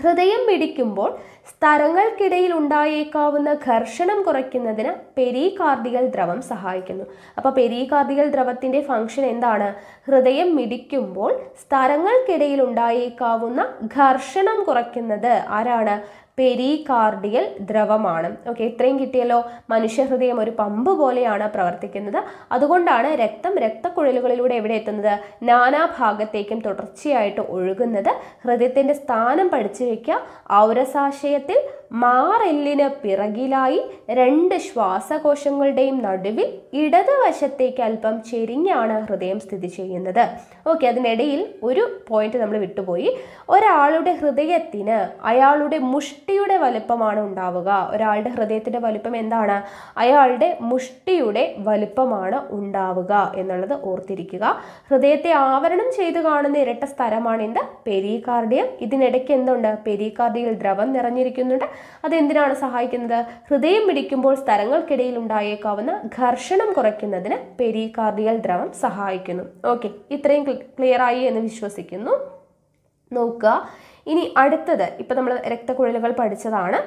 ഹൃദയം മിടിക്കുമ്പോൾ സ്ഥലങ്ങൾക്കിടയിൽ ഉണ്ടായേക്കാവുന്ന ഘർഷണം കുറയ്ക്കുന്നതിന് പെരീകാർഡികൽ ദ്രവം സഹായിക്കുന്നു അപ്പോൾ പെരീകാർഡികൽ ദ്രവത്തിൻ്റെ ഫംഗ്ഷൻ എന്താണ് ഹൃദയം മിടിക്കുമ്പോൾ സ്ഥലങ്ങൾക്കിടയിൽ ഉണ്ടായേക്കാവുന്ന ഘർഷണം കുറയ്ക്കുന്നത് ആരാണ് പെരികാർഡിയൽ ദ്രവമാണ് ഓക്കെ ഇത്രയും കിട്ടിയല്ലോ മനുഷ്യഹൃദയം ഒരു പമ്പ് പോലെയാണ് പ്രവർത്തിക്കുന്നത് അതുകൊണ്ടാണ് രക്തം രക്തക്കുഴലുകളിലൂടെ എവിടെ എത്തുന്നത് നാനാഭാഗത്തേക്കും തുടർച്ചയായിട്ട് ഒഴുകുന്നത് ഹൃദയത്തിൻ്റെ സ്ഥാനം പഠിച്ചു വയ്ക്കുക ഔരസാശയത്തിൽ മാറെല്ലിന് പിറകിലായി രണ്ട് ശ്വാസകോശങ്ങളുടെയും നടുവിൽ ഇടതുവശത്തേക്ക് അല്പം ചെരിഞ്ഞാണ് ഹൃദയം സ്ഥിതി ചെയ്യുന്നത് ഓക്കെ അതിനിടയിൽ ഒരു പോയിന്റ് നമ്മൾ വിട്ടുപോയി ഒരാളുടെ ഹൃദയത്തിന് അയാളുടെ മുഷ്ടിയുടെ വലുപ്പമാണ് ഉണ്ടാവുക ഒരാളുടെ ഹൃദയത്തിൻ്റെ വലുപ്പം എന്താണ് അയാളുടെ മുഷ്ടിയുടെ വലുപ്പമാണ് ഉണ്ടാവുക എന്നുള്ളത് ഓർത്തിരിക്കുക ഹൃദയത്തെ ആവരണം ചെയ്തു കാണുന്ന ഇരട്ട സ്ഥലമാണ് എന്ത് പെരികാർഡിയം ഇതിനിടയ്ക്ക് എന്തുണ്ട് പെരികാർഡിയിൽ ദ്രവം നിറഞ്ഞിരിക്കുന്നുണ്ട് അതെന്തിനാണ് സഹായിക്കുന്നത് ഹൃദയം മിടിക്കുമ്പോൾ സ്ഥലങ്ങൾക്കിടയിൽ ഉണ്ടായേക്കാവുന്ന ഘർഷണം കുറയ്ക്കുന്നതിന് പെരികാർഡിയൽ ദ്രവം സഹായിക്കുന്നു ഓക്കെ ഇത്രയും ക്ലിയർ ആയി എന്ന് വിശ്വസിക്കുന്നു നോക്കുക ഇനി അടുത്തത് ഇപ്പം നമ്മൾ രക്തക്കുഴലുകൾ പഠിച്ചതാണ്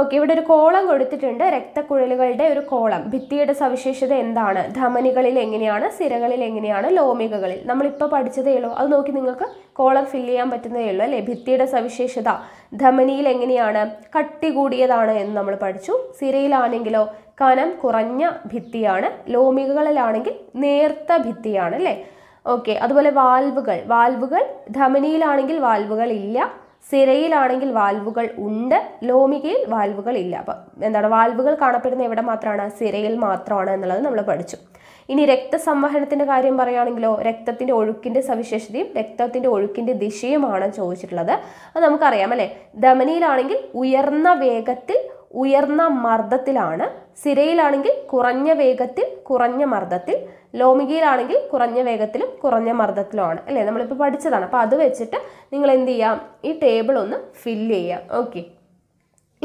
ഓക്കെ ഇവിടെ ഒരു കോളം കൊടുത്തിട്ടുണ്ട് രക്തക്കുഴലുകളുടെ ഒരു കോളം ഭിത്തിയുടെ സവിശേഷത എന്താണ് ധമനികളിൽ എങ്ങനെയാണ് സിരകളിൽ എങ്ങനെയാണ് ലോമികകളിൽ നമ്മളിപ്പോൾ പഠിച്ചതേ ഉള്ളൂ അത് നോക്കി നിങ്ങൾക്ക് കോളം ഫില്ല് ചെയ്യാൻ പറ്റുന്നതേ ഉള്ളൂ അല്ലേ ഭിത്തിയുടെ സവിശേഷത ധമനിയിൽ എങ്ങനെയാണ് കട്ടി കൂടിയതാണ് എന്ന് നമ്മൾ പഠിച്ചു സിരയിലാണെങ്കിലോ കനം കുറഞ്ഞ ഭിത്തിയാണ് ലോമികകളിലാണെങ്കിൽ നേർത്ത ഭിത്തിയാണ് അല്ലേ ഓക്കെ അതുപോലെ വാൽവുകൾ വാൽവുകൾ ധമനിയിലാണെങ്കിൽ വാൽവുകൾ ഇല്ല സിരയിലാണെങ്കിൽ വാൽവുകൾ ഉണ്ട് ലോമികയിൽ വാൽവുകൾ ഇല്ല അപ്പം എന്താണ് വാൽവുകൾ കാണപ്പെടുന്ന എവിടെ മാത്രമാണ് സിരയിൽ മാത്രമാണ് എന്നുള്ളത് നമ്മൾ പഠിച്ചു ഇനി രക്തസംവഹനത്തിൻ്റെ കാര്യം പറയുകയാണെങ്കിലോ രക്തത്തിൻ്റെ ഒഴുക്കിൻ്റെ സവിശേഷതയും രക്തത്തിൻ്റെ ഒഴുക്കിൻ്റെ ദിശയുമാണ് ചോദിച്ചിട്ടുള്ളത് അത് നമുക്കറിയാം അല്ലേ ധമനിയിലാണെങ്കിൽ ഉയർന്ന വേഗത്തിൽ ഉയർന്ന മർദ്ദത്തിലാണ് സിരയിലാണെങ്കിൽ കുറഞ്ഞ വേഗത്തിൽ കുറഞ്ഞ മർദ്ദത്തിൽ ലോമികയിലാണെങ്കിൽ കുറഞ്ഞ വേഗത്തിലും കുറഞ്ഞ മർദ്ദത്തിലുമാണ് അല്ലേ നമ്മളിപ്പോൾ പഠിച്ചതാണ് അപ്പോൾ അത് വെച്ചിട്ട് നിങ്ങൾ എന്ത് ചെയ്യാം ഈ ടേബിൾ ഒന്ന് ഫില്ല് ചെയ്യാം ഓക്കെ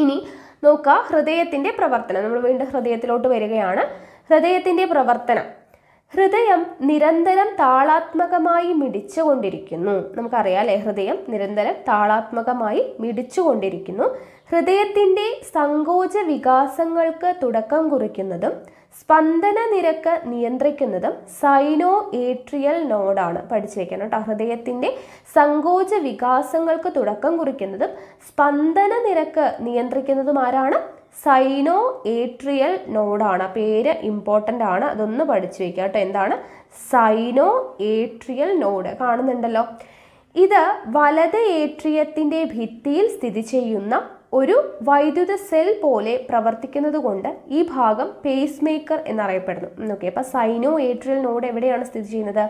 ഇനി നോക്കുക ഹൃദയത്തിൻ്റെ പ്രവർത്തനം നമ്മൾ വീണ്ടും ഹൃദയത്തിലോട്ട് വരികയാണ് ഹൃദയത്തിൻ്റെ പ്രവർത്തനം ഹൃദയം നിരന്തരം താളാത്മകമായി മിടിച്ചുകൊണ്ടിരിക്കുന്നു നമുക്കറിയാം അല്ലേ ഹൃദയം നിരന്തരം താളാത്മകമായി മിടിച്ചുകൊണ്ടിരിക്കുന്നു ഹൃദയത്തിൻ്റെ സങ്കോച വികാസങ്ങൾക്ക് തുടക്കം കുറിക്കുന്നതും സ്പന്ദന നിരക്ക് നിയന്ത്രിക്കുന്നതും സൈനോ ഏട്രിയൽ നോഡാണ് പഠിച്ചു കേട്ടോ ഹൃദയത്തിൻ്റെ സങ്കോച വികാസങ്ങൾക്ക് തുടക്കം കുറിക്കുന്നതും സ്പന്ദന നിരക്ക് നിയന്ത്രിക്കുന്നതും ആരാണ് സൈനോ ഏട്രിയൽ നോഡാണ് പേര് ഇമ്പോർട്ടൻ്റ് ആണ് അതൊന്ന് പഠിച്ചു വയ്ക്കുക കേട്ടോ എന്താണ് സൈനോ ഏട്രിയൽ നോഡ് കാണുന്നുണ്ടല്ലോ ഇത് വലത് ഏട്രിയത്തിൻ്റെ ഭിത്തിയിൽ സ്ഥിതി ചെയ്യുന്ന ഒരു വൈദ്യുത സെൽ പോലെ പ്രവർത്തിക്കുന്നത് കൊണ്ട് ഈ ഭാഗം പേസ് മേക്കർ എന്നറിയപ്പെടുന്നു ഓക്കെ അപ്പോൾ സൈനോ ഏട്രിയൽ നോഡ് എവിടെയാണ് സ്ഥിതി ചെയ്യുന്നത്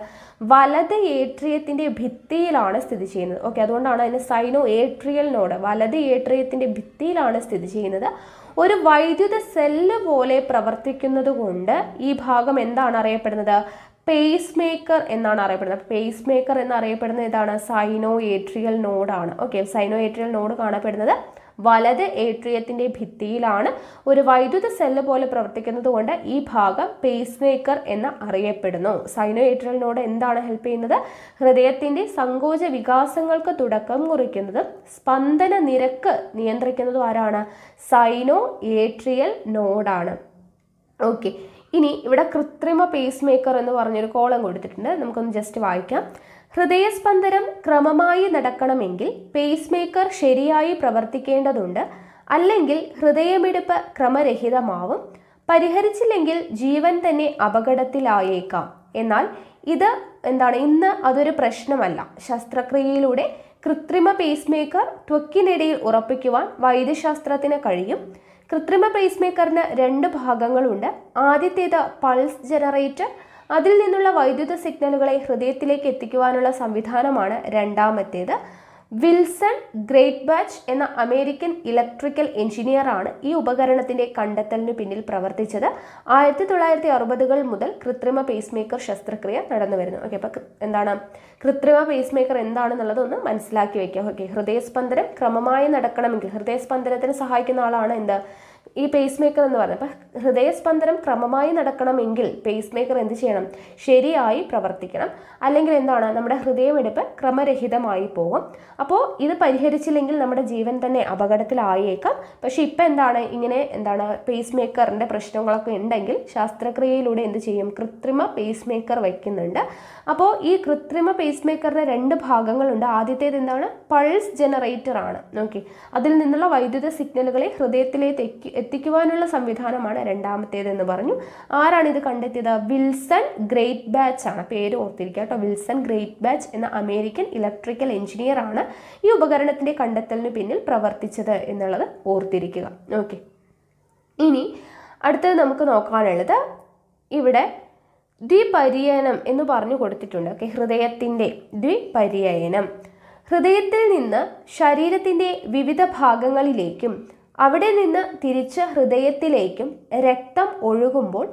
വലത് ഏട്രിയത്തിൻ്റെ ഭിത്തിയിലാണ് സ്ഥിതി ചെയ്യുന്നത് ഓക്കെ അതുകൊണ്ടാണ് അതിന് സൈനോ ഏട്രിയൽ നോഡ് വലത് ഏട്രിയത്തിൻ്റെ ഭിത്തിയിലാണ് സ്ഥിതി ചെയ്യുന്നത് ഒരു വൈദ്യുത സെല്ല് പോലെ പ്രവർത്തിക്കുന്നത് കൊണ്ട് ഈ ഭാഗം എന്താണ് അറിയപ്പെടുന്നത് പേസ് മേക്കർ എന്നാണ് അറിയപ്പെടുന്നത് പേസ് മേക്കർ എന്നറിയപ്പെടുന്ന ഇതാണ് സൈനോ ഏട്രിയൽ നോഡാണ് ഓക്കെ സൈനോ ഏട്രിയൽ നോഡ് കാണപ്പെടുന്നത് വലത് ഏട്രിയത്തിൻ്റെ ഭിത്തിയിലാണ് ഒരു വൈദ്യുത സെല്ല് പോലെ പ്രവർത്തിക്കുന്നത് കൊണ്ട് ഈ ഭാഗം പേസ് മേക്കർ എന്ന് അറിയപ്പെടുന്നു സൈനോ ഏട്രിയലിനോട് നോഡ് എന്താണ് ഹെൽപ്പ് ചെയ്യുന്നത് ഹൃദയത്തിൻ്റെ സങ്കോച വികാസങ്ങൾക്ക് തുടക്കം കുറിക്കുന്നതും സ്പന്ദന നിരക്ക് നിയന്ത്രിക്കുന്നതും ആരാണ് സൈനോ ഏട്രിയൽ നോഡാണ് ഓക്കെ ഇനി ഇവിടെ കൃത്രിമ പേസ് മേക്കർ എന്ന് പറഞ്ഞൊരു കോളം കൊടുത്തിട്ടുണ്ട് നമുക്കൊന്ന് ജസ്റ്റ് വായിക്കാം ഹൃദയസ്പന്ദനം ക്രമമായി നടക്കണമെങ്കിൽ പേസ് മേക്കർ ശരിയായി പ്രവർത്തിക്കേണ്ടതുണ്ട് അല്ലെങ്കിൽ ഹൃദയമിടിപ്പ് ക്രമരഹിതമാവും പരിഹരിച്ചില്ലെങ്കിൽ ജീവൻ തന്നെ അപകടത്തിലായേക്കാം എന്നാൽ ഇത് എന്താണ് ഇന്ന് അതൊരു പ്രശ്നമല്ല ശസ്ത്രക്രിയയിലൂടെ കൃത്രിമ പേസ് മേക്കർ ത്വക്കിനിടയിൽ ഉറപ്പിക്കുവാൻ വൈദ്യശാസ്ത്രത്തിന് കഴിയും കൃത്രിമ പേസ് മേക്കറിന് രണ്ട് ഭാഗങ്ങളുണ്ട് ആദ്യത്തേത് പൾസ് ജനറേറ്റർ അതിൽ നിന്നുള്ള വൈദ്യുത സിഗ്നലുകളെ ഹൃദയത്തിലേക്ക് എത്തിക്കുവാനുള്ള സംവിധാനമാണ് രണ്ടാമത്തേത് വിൽസൺ ഗ്രേറ്റ് ബാച്ച് എന്ന അമേരിക്കൻ ഇലക്ട്രിക്കൽ ആണ് ഈ ഉപകരണത്തിന്റെ കണ്ടെത്തലിന് പിന്നിൽ പ്രവർത്തിച്ചത് ആയിരത്തി തൊള്ളായിരത്തി അറുപതുകൾ മുതൽ കൃത്രിമ പേസ്മേക്കർ ശസ്ത്രക്രിയ നടന്നു വരുന്നു ഓക്കെ അപ്പോൾ എന്താണ് കൃത്രിമ പേസ്മേക്കർ എന്താണെന്നുള്ളത് ഒന്ന് മനസ്സിലാക്കി വെക്കാം ഓക്കെ ഹൃദയസ്പന്ദനം ക്രമമായി നടക്കണമെങ്കിൽ ഹൃദയസ്പന്ദനത്തിന് സഹായിക്കുന്ന ആളാണ് എന്ത് ഈ പേസ് മേക്കർ എന്ന് പറയുന്നത് അപ്പം ഹൃദയസ്പന്ദനം ക്രമമായി നടക്കണമെങ്കിൽ പേസ് മേക്കർ എന്ത് ചെയ്യണം ശരിയായി പ്രവർത്തിക്കണം അല്ലെങ്കിൽ എന്താണ് നമ്മുടെ ഹൃദയമെടുപ്പ് ക്രമരഹിതമായി പോകും അപ്പോൾ ഇത് പരിഹരിച്ചില്ലെങ്കിൽ നമ്മുടെ ജീവൻ തന്നെ അപകടത്തിലായേക്കാം പക്ഷേ ഇപ്പം എന്താണ് ഇങ്ങനെ എന്താണ് പേസ് മേക്കറിൻ്റെ പ്രശ്നങ്ങളൊക്കെ ഉണ്ടെങ്കിൽ ശാസ്ത്രക്രിയയിലൂടെ എന്ത് ചെയ്യും കൃത്രിമ പേസ് മേക്കർ വയ്ക്കുന്നുണ്ട് അപ്പോൾ ഈ കൃത്രിമ പേസ് മേക്കറിൻ്റെ രണ്ട് ഭാഗങ്ങളുണ്ട് ആദ്യത്തേത് എന്താണ് പൾസ് ജനറേറ്റർ ആണ് നോക്കി അതിൽ നിന്നുള്ള വൈദ്യുത സിഗ്നലുകളെ ഹൃദയത്തിലേക്ക് എത്തിക്കുവാനുള്ള സംവിധാനമാണ് എന്ന് പറഞ്ഞു ആരാണ് ഇത് കണ്ടെത്തിയത് വിൽസൺ ഗ്രേറ്റ് ബാച്ച് ആണ് പേര് ഓർത്തിരിക്കുക കേട്ടോ വിൽസൺ ഗ്രേറ്റ് ബാച്ച് എന്ന അമേരിക്കൻ ഇലക്ട്രിക്കൽ എഞ്ചിനീയർ ആണ് ഈ ഉപകരണത്തിന്റെ കണ്ടെത്തലിന് പിന്നിൽ പ്രവർത്തിച്ചത് എന്നുള്ളത് ഓർത്തിരിക്കുക ഓക്കെ ഇനി അടുത്തത് നമുക്ക് നോക്കാനുള്ളത് ഇവിടെ ദ്വിപര്യനം എന്ന് പറഞ്ഞു കൊടുത്തിട്ടുണ്ട് ഓക്കെ ഹൃദയത്തിൻ്റെ ദ്വിപര്യനം ഹൃദയത്തിൽ നിന്ന് ശരീരത്തിൻ്റെ വിവിധ ഭാഗങ്ങളിലേക്കും അവിടെ നിന്ന് തിരിച്ച് ഹൃദയത്തിലേക്കും രക്തം ഒഴുകുമ്പോൾ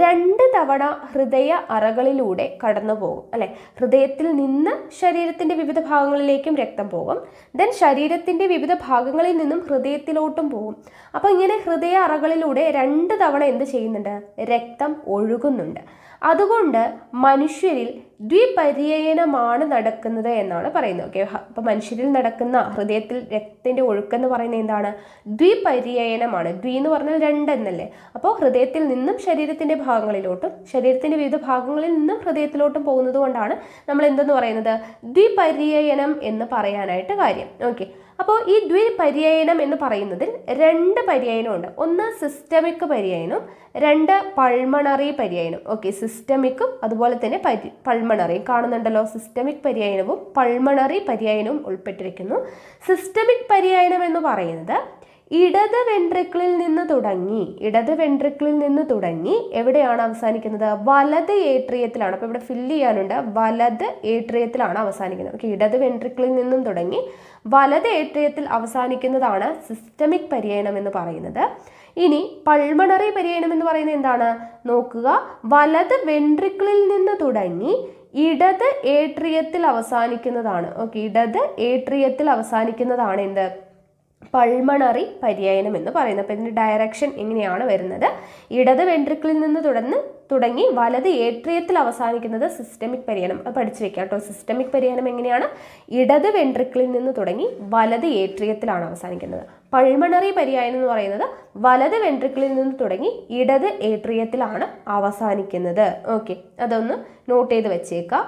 രണ്ട് തവണ ഹൃദയ അറകളിലൂടെ കടന്നു പോകും അല്ലെ ഹൃദയത്തിൽ നിന്ന് ശരീരത്തിൻ്റെ വിവിധ ഭാഗങ്ങളിലേക്കും രക്തം പോകും ദെൻ ശരീരത്തിൻ്റെ വിവിധ ഭാഗങ്ങളിൽ നിന്നും ഹൃദയത്തിലോട്ടും പോകും അപ്പോൾ ഇങ്ങനെ ഹൃദയ അറകളിലൂടെ രണ്ട് തവണ എന്ത് ചെയ്യുന്നുണ്ട് രക്തം ഒഴുകുന്നുണ്ട് അതുകൊണ്ട് മനുഷ്യരിൽ ദ്വിപര്യനമാണ് നടക്കുന്നത് എന്നാണ് പറയുന്നത് ഓക്കെ അപ്പോൾ മനുഷ്യരിൽ നടക്കുന്ന ഹൃദയത്തിൽ രക്തത്തിൻ്റെ ഒഴുക്കെന്ന് പറയുന്നത് എന്താണ് ദ്വിപര്യനമാണ് ദ്വി എന്ന് പറഞ്ഞാൽ രണ്ടെന്നല്ലേ അപ്പോൾ ഹൃദയത്തിൽ നിന്നും ശരീരത്തിൻ്റെ ഭാഗങ്ങളിലോട്ടും ശരീരത്തിൻ്റെ വിവിധ ഭാഗങ്ങളിൽ നിന്നും ഹൃദയത്തിലോട്ടും പോകുന്നത് കൊണ്ടാണ് നമ്മൾ എന്തെന്ന് പറയുന്നത് ദ്വിപര്യനം എന്ന് പറയാനായിട്ട് കാര്യം ഓക്കെ അപ്പോൾ ഈ ദ്വിപര്യായനം എന്ന് പറയുന്നതിൽ രണ്ട് പര്യായനമുണ്ട് ഒന്ന് സിസ്റ്റമിക് പര്യായനം രണ്ട് പൾമണറി പര്യായനം ഓക്കെ സിസ്റ്റമിക്കും അതുപോലെ തന്നെ പരി പൾമണറിയും കാണുന്നുണ്ടല്ലോ സിസ്റ്റമിക് പര്യായനവും പൾമണറി പര്യായനവും ഉൾപ്പെട്ടിരിക്കുന്നു സിസ്റ്റമിക് പര്യായനം എന്ന് പറയുന്നത് ഇടത് വെൻട്രിക്കിളിൽ നിന്ന് തുടങ്ങി ഇടത് വെൻട്രിക്കിളിൽ നിന്ന് തുടങ്ങി എവിടെയാണ് അവസാനിക്കുന്നത് വലത് ഏട്രിയത്തിലാണ് അപ്പോൾ ഇവിടെ ഫില്ല് ചെയ്യാനുണ്ട് വലത് ഏട്രിയത്തിലാണ് അവസാനിക്കുന്നത് ഓക്കെ ഇടത് വെൻട്രിക്കിളിൽ നിന്നും തുടങ്ങി വലത് ഏട്രിയത്തിൽ അവസാനിക്കുന്നതാണ് സിസ്റ്റമിക് പര്യണം എന്ന് പറയുന്നത് ഇനി പൾമണറി പര്യണം എന്ന് പറയുന്നത് എന്താണ് നോക്കുക വലത് വെൻട്രിക്കിളിൽ നിന്ന് തുടങ്ങി ഇടത് ഏട്രിയത്തിൽ അവസാനിക്കുന്നതാണ് ഓക്കെ ഇടത് ഏട്രിയത്തിൽ അവസാനിക്കുന്നതാണ് എന്ത് പൾമണറി പര്യായനം എന്ന് പറയുന്നത് അപ്പോൾ ഇതിൻ്റെ ഡയറക്ഷൻ എങ്ങനെയാണ് വരുന്നത് ഇടത് വെൻട്രിക്കിളിൽ നിന്ന് തുടർന്ന് തുടങ്ങി വലത് ഏട്രിയത്തിൽ അവസാനിക്കുന്നത് സിസ്റ്റമിക് പര്യനം അത് പഠിച്ചു വെക്കാം കേട്ടോ സിസ്റ്റമിക് പര്യനം എങ്ങനെയാണ് ഇടത് വെൻട്രിക്കിളിൽ നിന്ന് തുടങ്ങി വലത് ഏട്രിയത്തിലാണ് അവസാനിക്കുന്നത് പൾമണറി പര്യായനം എന്ന് പറയുന്നത് വലത് വെൻട്രിക്കിളിൽ നിന്ന് തുടങ്ങി ഇടത് ഏട്രിയത്തിലാണ് അവസാനിക്കുന്നത് ഓക്കെ അതൊന്ന് നോട്ട് ചെയ്ത് വെച്ചേക്കാം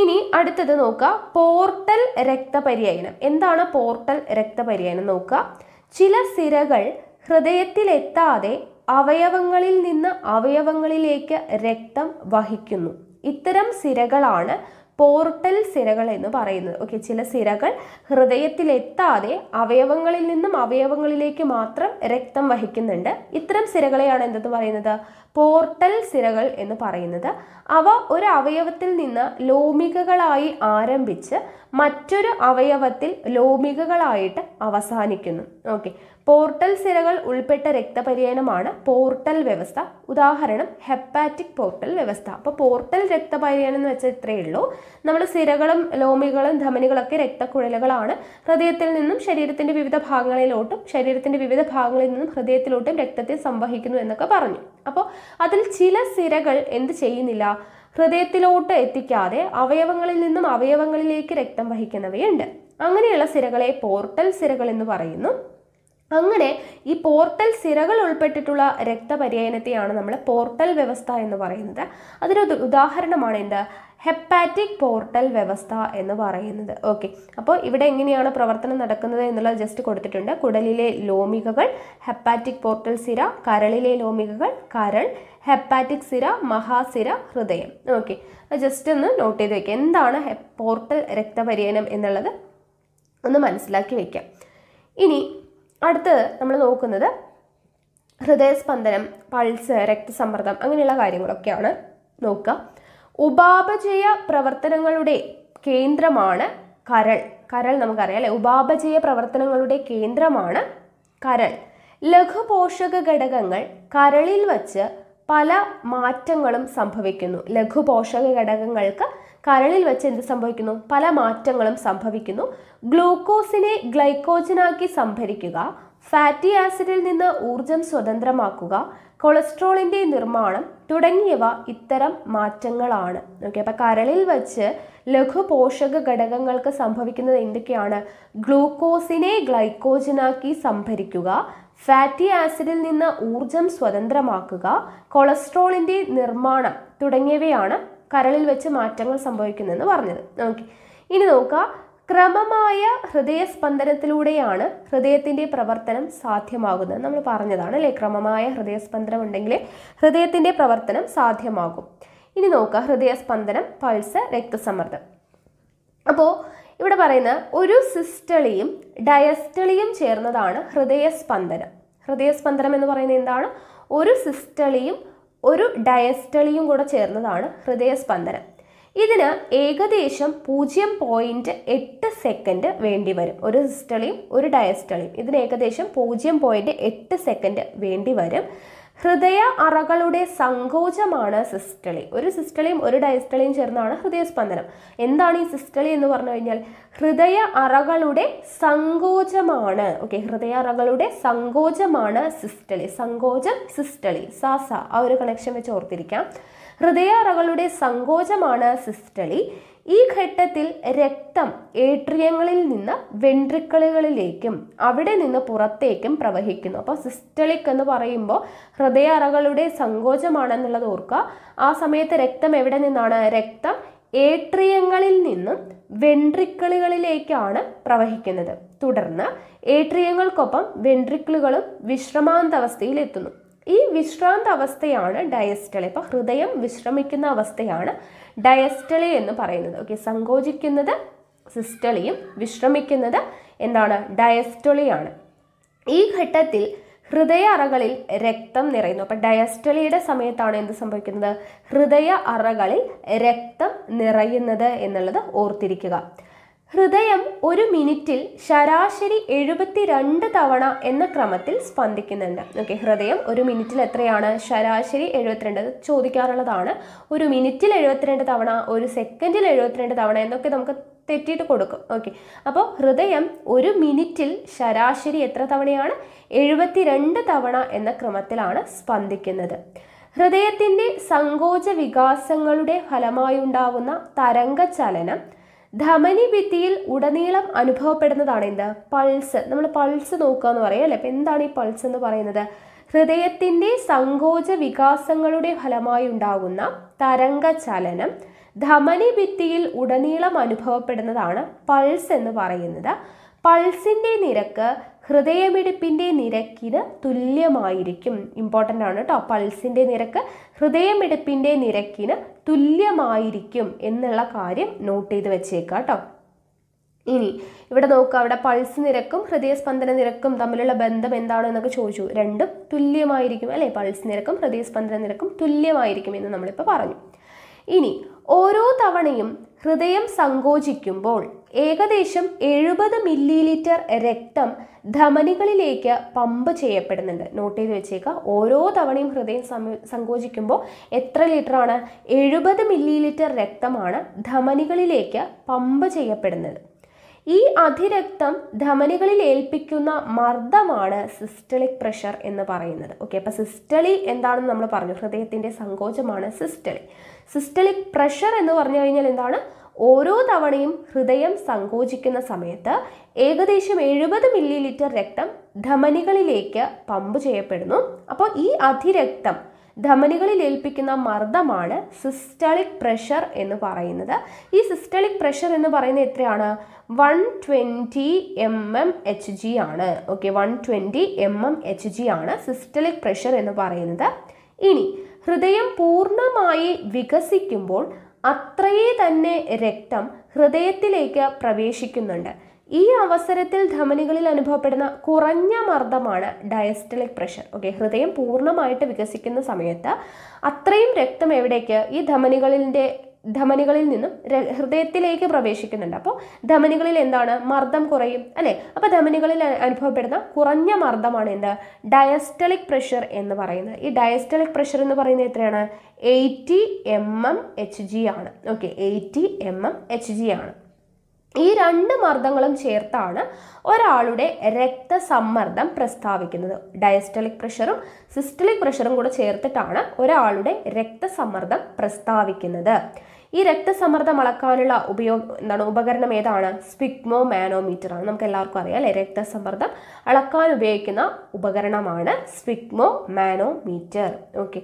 ഇനി അടുത്തത് നോക്കുക പോർട്ടൽ രക്തപര്യനം എന്താണ് പോർട്ടൽ രക്തപര്യനം നോക്കുക ചില സിരകൾ ഹൃദയത്തിലെത്താതെ അവയവങ്ങളിൽ നിന്ന് അവയവങ്ങളിലേക്ക് രക്തം വഹിക്കുന്നു ഇത്തരം സിരകളാണ് പോർട്ടൽ സിരകൾ എന്ന് പറയുന്നത് ഓക്കെ ചില സിരകൾ ഹൃദയത്തിലെത്താതെ അവയവങ്ങളിൽ നിന്നും അവയവങ്ങളിലേക്ക് മാത്രം രക്തം വഹിക്കുന്നുണ്ട് ഇത്തരം സിരകളെയാണ് എന്തെന്ന് പറയുന്നത് പോർട്ടൽ സിരകൾ എന്ന് പറയുന്നത് അവ ഒരു അവയവത്തിൽ നിന്ന് ലോമികകളായി ആരംഭിച്ച് മറ്റൊരു അവയവത്തിൽ ലോമികകളായിട്ട് അവസാനിക്കുന്നു ഓക്കെ പോർട്ടൽ സിരകൾ ഉൾപ്പെട്ട രക്തപര്യനമാണ് പോർട്ടൽ വ്യവസ്ഥ ഉദാഹരണം ഹെപ്പാറ്റിക് പോർട്ടൽ വ്യവസ്ഥ അപ്പോൾ പോർട്ടൽ രക്തപര്യനം എന്ന് വെച്ചാൽ ഇത്രയേ ഉള്ളൂ നമ്മൾ സിരകളും ലോമികളും ധമനികളൊക്കെ രക്തക്കുഴലുകളാണ് ഹൃദയത്തിൽ നിന്നും ശരീരത്തിൻ്റെ വിവിധ ഭാഗങ്ങളിലോട്ടും ശരീരത്തിൻ്റെ വിവിധ ഭാഗങ്ങളിൽ നിന്നും ഹൃദയത്തിലോട്ടും രക്തത്തെ സംവഹിക്കുന്നു എന്നൊക്കെ പറഞ്ഞു അപ്പോൾ അതിൽ ചില സിരകൾ എന്ത് ചെയ്യുന്നില്ല ഹൃദയത്തിലോട്ട് എത്തിക്കാതെ അവയവങ്ങളിൽ നിന്നും അവയവങ്ങളിലേക്ക് രക്തം വഹിക്കുന്നവയുണ്ട് അങ്ങനെയുള്ള സിരകളെ പോർട്ടൽ സിരകൾ എന്ന് പറയുന്നു അങ്ങനെ ഈ പോർട്ടൽ സിരകൾ ഉൾപ്പെട്ടിട്ടുള്ള രക്തപര്യനത്തെയാണ് നമ്മൾ പോർട്ടൽ വ്യവസ്ഥ എന്ന് പറയുന്നത് അതിനൊരു ഉദാഹരണമാണ് എന്ത് ഹെപ്പാറ്റിക് പോർട്ടൽ വ്യവസ്ഥ എന്ന് പറയുന്നത് ഓക്കെ അപ്പോൾ ഇവിടെ എങ്ങനെയാണ് പ്രവർത്തനം നടക്കുന്നത് എന്നുള്ളത് ജസ്റ്റ് കൊടുത്തിട്ടുണ്ട് കുടലിലെ ലോമികകൾ ഹെപ്പാറ്റിക് പോർട്ടൽ സിര കരളിലെ ലോമികകൾ കരൾ ഹെപ്പാറ്റിക് സിര മഹാസിര ഹൃദയം ഓക്കെ ജസ്റ്റ് ഒന്ന് നോട്ട് ചെയ്ത് വയ്ക്കാം എന്താണ് പോർട്ടൽ രക്തപര്യനം എന്നുള്ളത് ഒന്ന് മനസ്സിലാക്കി വയ്ക്കാം ഇനി അടുത്തത് നമ്മൾ നോക്കുന്നത് ഹൃദയസ്പന്ദനം പൾസ് രക്തസമ്മർദ്ദം അങ്ങനെയുള്ള കാര്യങ്ങളൊക്കെയാണ് നോക്കുക ഉപാപചയ പ്രവർത്തനങ്ങളുടെ കേന്ദ്രമാണ് കരൾ കരൾ നമുക്കറിയാം അല്ലെ ഉപാപചയ പ്രവർത്തനങ്ങളുടെ കേന്ദ്രമാണ് കരൾ ലഘുപോഷക ഘടകങ്ങൾ കരളിൽ വച്ച് പല മാറ്റങ്ങളും സംഭവിക്കുന്നു ലഘുപോഷക ഘടകങ്ങൾക്ക് കരളിൽ വെച്ച് എന്ത് സംഭവിക്കുന്നു പല മാറ്റങ്ങളും സംഭവിക്കുന്നു ഗ്ലൂക്കോസിനെ ഗ്ലൈക്കോജനാക്കി സംഭരിക്കുക ഫാറ്റി ആസിഡിൽ നിന്ന് ഊർജം സ്വതന്ത്രമാക്കുക കൊളസ്ട്രോളിൻ്റെ നിർമ്മാണം തുടങ്ങിയവ ഇത്തരം മാറ്റങ്ങളാണ് ഓക്കെ അപ്പം കരളിൽ വച്ച് ലഘു പോഷക ഘടകങ്ങൾക്ക് സംഭവിക്കുന്നത് എന്തൊക്കെയാണ് ഗ്ലൂക്കോസിനെ ഗ്ലൈക്കോജനാക്കി സംഭരിക്കുക ഫാറ്റി ആസിഡിൽ നിന്ന് ഊർജം സ്വതന്ത്രമാക്കുക കൊളസ്ട്രോളിൻ്റെ നിർമ്മാണം തുടങ്ങിയവയാണ് കരളിൽ വെച്ച് മാറ്റങ്ങൾ സംഭവിക്കുന്നതെന്ന് പറഞ്ഞത് ഓക്കെ ഇനി നോക്കുക ക്രമമായ ഹൃദയസ്പന്ദനത്തിലൂടെയാണ് ഹൃദയത്തിൻ്റെ പ്രവർത്തനം സാധ്യമാകുന്നത് നമ്മൾ പറഞ്ഞതാണ് അല്ലേ ക്രമമായ ഹൃദയസ്പന്ദനം ഉണ്ടെങ്കിൽ ഹൃദയത്തിൻ്റെ പ്രവർത്തനം സാധ്യമാകും ഇനി നോക്കുക ഹൃദയസ്പന്ദനം പൾസ് രക്തസമ്മർദ്ദം അപ്പോൾ ഇവിടെ പറയുന്ന ഒരു സിസ്റ്റളിയും ഡയസ്റ്റളിയും ചേർന്നതാണ് ഹൃദയസ്പന്ദനം ഹൃദയസ്പന്ദനം എന്ന് പറയുന്നത് എന്താണ് ഒരു സിസ്റ്റളിയും ഒരു ഡയസ്റ്റളിയും കൂടെ ചേർന്നതാണ് ഹൃദയസ്പന്ദനം ഇതിന് ഏകദേശം പൂജ്യം പോയിന്റ് എട്ട് സെക്കൻഡ് വേണ്ടി വരും ഒരു സിസ്റ്റളിയും ഒരു ഡയസ്റ്റളിയും ഇതിന് ഏകദേശം പൂജ്യം പോയിന്റ് എട്ട് സെക്കൻഡ് വേണ്ടി വരും ഹൃദയ അറകളുടെ സങ്കോചമാണ് സിസ്റ്റളി ഒരു സിസ്റ്റളിയും ഒരു ഡയസ്റ്റളിയും ചേർന്നാണ് ഹൃദയസ്പന്ദനം എന്താണ് ഈ സിസ്റ്റളി എന്ന് പറഞ്ഞു കഴിഞ്ഞാൽ ഹൃദയ അറകളുടെ സങ്കോചമാണ് ഓക്കെ ഹൃദയ അറകളുടെ സങ്കോചമാണ് സിസ്റ്റളി സങ്കോചം സിസ്റ്റളി സാസ ആ ഒരു കണക്ഷൻ വെച്ച് ഓർത്തിരിക്കാം ഹൃദയറകളുടെ സങ്കോചമാണ് സിസ്റ്റളി ഈ ഘട്ടത്തിൽ രക്തം ഏട്രിയങ്ങളിൽ നിന്ന് വെൻട്രിക്കിളുകളിലേക്കും അവിടെ നിന്ന് പുറത്തേക്കും പ്രവഹിക്കുന്നു അപ്പോൾ സിസ്റ്റളിക് എന്ന് പറയുമ്പോൾ അറകളുടെ സങ്കോചമാണെന്നുള്ളത് ഓർക്കുക ആ സമയത്ത് രക്തം എവിടെ നിന്നാണ് രക്തം ഏട്രിയങ്ങളിൽ നിന്നും വെൻട്രിക്കിളുകളിലേക്കാണ് പ്രവഹിക്കുന്നത് തുടർന്ന് ഏട്രിയങ്ങൾക്കൊപ്പം വെൻട്രിക്കിളുകളും എത്തുന്നു ഈ വിശ്രാന്ത അവസ്ഥയാണ് ഡയസ്റ്റളി അപ്പോൾ ഹൃദയം വിശ്രമിക്കുന്ന അവസ്ഥയാണ് ഡയസ്റ്റളി എന്ന് പറയുന്നത് ഓക്കെ സങ്കോചിക്കുന്നത് സിസ്റ്റളിയും വിശ്രമിക്കുന്നത് എന്താണ് ഡയസ്റ്റളിയാണ് ഈ ഘട്ടത്തിൽ ഹൃദയ അറകളിൽ രക്തം നിറയുന്നു അപ്പൊ ഡയസ്റ്റളിയുടെ സമയത്താണ് എന്ത് സംഭവിക്കുന്നത് ഹൃദയ അറകളിൽ രക്തം നിറയുന്നത് എന്നുള്ളത് ഓർത്തിരിക്കുക ഹൃദയം ഒരു മിനിറ്റിൽ ശരാശരി എഴുപത്തിരണ്ട് തവണ എന്ന ക്രമത്തിൽ സ്പന്ദിക്കുന്നുണ്ട് ഓക്കെ ഹൃദയം ഒരു മിനിറ്റിൽ എത്രയാണ് ശരാശരി എഴുപത്തിരണ്ട് ചോദിക്കാറുള്ളതാണ് ഒരു മിനിറ്റിൽ എഴുപത്തിരണ്ട് തവണ ഒരു സെക്കൻഡിൽ എഴുപത്തിരണ്ട് തവണ എന്നൊക്കെ നമുക്ക് തെറ്റിയിട്ട് കൊടുക്കും ഓക്കെ അപ്പോൾ ഹൃദയം ഒരു മിനിറ്റിൽ ശരാശരി എത്ര തവണയാണ് എഴുപത്തിരണ്ട് തവണ എന്ന ക്രമത്തിലാണ് സ്പന്ദിക്കുന്നത് ഹൃദയത്തിൻ്റെ സങ്കോച വികാസങ്ങളുടെ ഫലമായുണ്ടാവുന്ന തരംഗചലനം ധമനി ഭിത്തിയിൽ ഉടനീളം അനുഭവപ്പെടുന്നതാണ് എന്ത് പൾസ് നമ്മൾ പൾസ് നോക്കുക എന്ന് പറയാം അല്ലേ അപ്പം എന്താണ് ഈ പൾസ് എന്ന് പറയുന്നത് ഹൃദയത്തിൻ്റെ സങ്കോച വികാസങ്ങളുടെ ഫലമായി ഉണ്ടാകുന്ന തരംഗ ചലനം ധമനി ഭിത്തിയിൽ ഉടനീളം അനുഭവപ്പെടുന്നതാണ് പൾസ് എന്ന് പറയുന്നത് പൾസിൻ്റെ നിരക്ക് ഹൃദയമിടിപ്പിൻ്റെ നിരക്കിന് തുല്യമായിരിക്കും ഇമ്പോർട്ടൻ്റ് ആണ് കേട്ടോ പൾസിൻ്റെ നിരക്ക് ഹൃദയമിടിപ്പിൻ്റെ നിരക്കിന് തുല്യമായിരിക്കും എന്നുള്ള കാര്യം നോട്ട് ചെയ്ത് വെച്ചേക്കാം കേട്ടോ ഇനി ഇവിടെ നോക്കുക അവിടെ പൾസ് നിരക്കും ഹൃദയസ്പന്ദന നിരക്കും തമ്മിലുള്ള ബന്ധം എന്താണ് എന്നൊക്കെ ചോദിച്ചു രണ്ടും തുല്യമായിരിക്കും അല്ലേ പൾസ് നിരക്കും ഹൃദയസ്പന്ദന നിരക്കും തുല്യമായിരിക്കും എന്ന് നമ്മളിപ്പോൾ പറഞ്ഞു ഇനി ഓരോ തവണയും ഹൃദയം സങ്കോചിക്കുമ്പോൾ ഏകദേശം എഴുപത് മില്ലി ലിറ്റർ രക്തം ധമനികളിലേക്ക് പമ്പ് ചെയ്യപ്പെടുന്നുണ്ട് നോട്ട് ചെയ്ത് വെച്ചേക്കുക ഓരോ തവണയും ഹൃദയം സങ്കോചിക്കുമ്പോൾ എത്ര ലിറ്ററാണ് എഴുപത് മില്ലി ലിറ്റർ രക്തമാണ് ധമനികളിലേക്ക് പമ്പ് ചെയ്യപ്പെടുന്നത് ഈ അതിരക്തം ധമനികളിൽ ഏൽപ്പിക്കുന്ന മർദ്ദമാണ് സിസ്റ്റളിക് പ്രഷർ എന്ന് പറയുന്നത് ഓക്കെ അപ്പോൾ സിസ്റ്റളി എന്താണെന്ന് നമ്മൾ പറഞ്ഞു ഹൃദയത്തിൻ്റെ സങ്കോചമാണ് സിസ്റ്റളി സിസ്റ്റലിക് പ്രഷർ എന്ന് പറഞ്ഞു കഴിഞ്ഞാൽ എന്താണ് ഓരോ തവണയും ഹൃദയം സങ്കോചിക്കുന്ന സമയത്ത് ഏകദേശം എഴുപത് മില്ലി ലിറ്റർ രക്തം ധമനികളിലേക്ക് പമ്പ് ചെയ്യപ്പെടുന്നു അപ്പോൾ ഈ അതിരക്തം ധമനികളിൽ ഏൽപ്പിക്കുന്ന മർദ്ദമാണ് സിസ്റ്റളിക് പ്രഷർ എന്ന് പറയുന്നത് ഈ സിസ്റ്റളിക് പ്രഷർ എന്ന് പറയുന്നത് എത്രയാണ് one twenty M M H G ആണ് okay one twenty M M H G ആണ് സിസ്റ്റളിക് പ്രഷർ എന്ന് പറയുന്നത് ഇനി ഹൃദയം പൂർണ്ണമായി വികസിക്കുമ്പോൾ അത്രയേ തന്നെ രക്തം ഹൃദയത്തിലേക്ക് പ്രവേശിക്കുന്നുണ്ട് ഈ അവസരത്തിൽ ധമനികളിൽ അനുഭവപ്പെടുന്ന കുറഞ്ഞ മർദ്ദമാണ് ഡയസ്റ്റലിക് പ്രഷർ ഓക്കെ ഹൃദയം പൂർണ്ണമായിട്ട് വികസിക്കുന്ന സമയത്ത് അത്രയും രക്തം എവിടേക്ക് ഈ ധമനികളിൻ്റെ ധമനികളിൽ നിന്നും ഹൃദയത്തിലേക്ക് പ്രവേശിക്കുന്നുണ്ട് അപ്പോൾ ധമനികളിൽ എന്താണ് മർദ്ദം കുറയും അല്ലേ അപ്പോൾ ധമനികളിൽ അനുഭവപ്പെടുന്ന കുറഞ്ഞ മർദ്ദമാണ് എന്ത് ഡയസ്റ്റലിക് പ്രഷർ എന്ന് പറയുന്നത് ഈ ഡയസ്റ്റലിക് പ്രഷർ എന്ന് പറയുന്നത് എത്രയാണ് eighty M M H G ആണ് okay eighty M M H G ആണ് ഈ രണ്ട് മർദ്ദങ്ങളും ചേർത്താണ് ഒരാളുടെ രക്തസമ്മർദ്ദം പ്രസ്താവിക്കുന്നത് ഡയസ്റ്റലിക് പ്രഷറും സിസ്റ്റലിക് പ്രഷറും കൂടെ ചേർത്തിട്ടാണ് ഒരാളുടെ രക്തസമ്മർദ്ദം പ്രസ്താവിക്കുന്നത് ഈ രക്തസമ്മർദ്ദം അളക്കാനുള്ള ഉപയോഗ എന്താണ് ഉപകരണം ഏതാണ് സ്പിഗ്മോ മാനോമീറ്റർ ആണ് നമുക്ക് എല്ലാവർക്കും അറിയാം അല്ലെ രക്തസമ്മർദ്ദം അളക്കാൻ ഉപയോഗിക്കുന്ന ഉപകരണമാണ് സ്പിഗ്മോ മാനോമീറ്റർ ഓക്കെ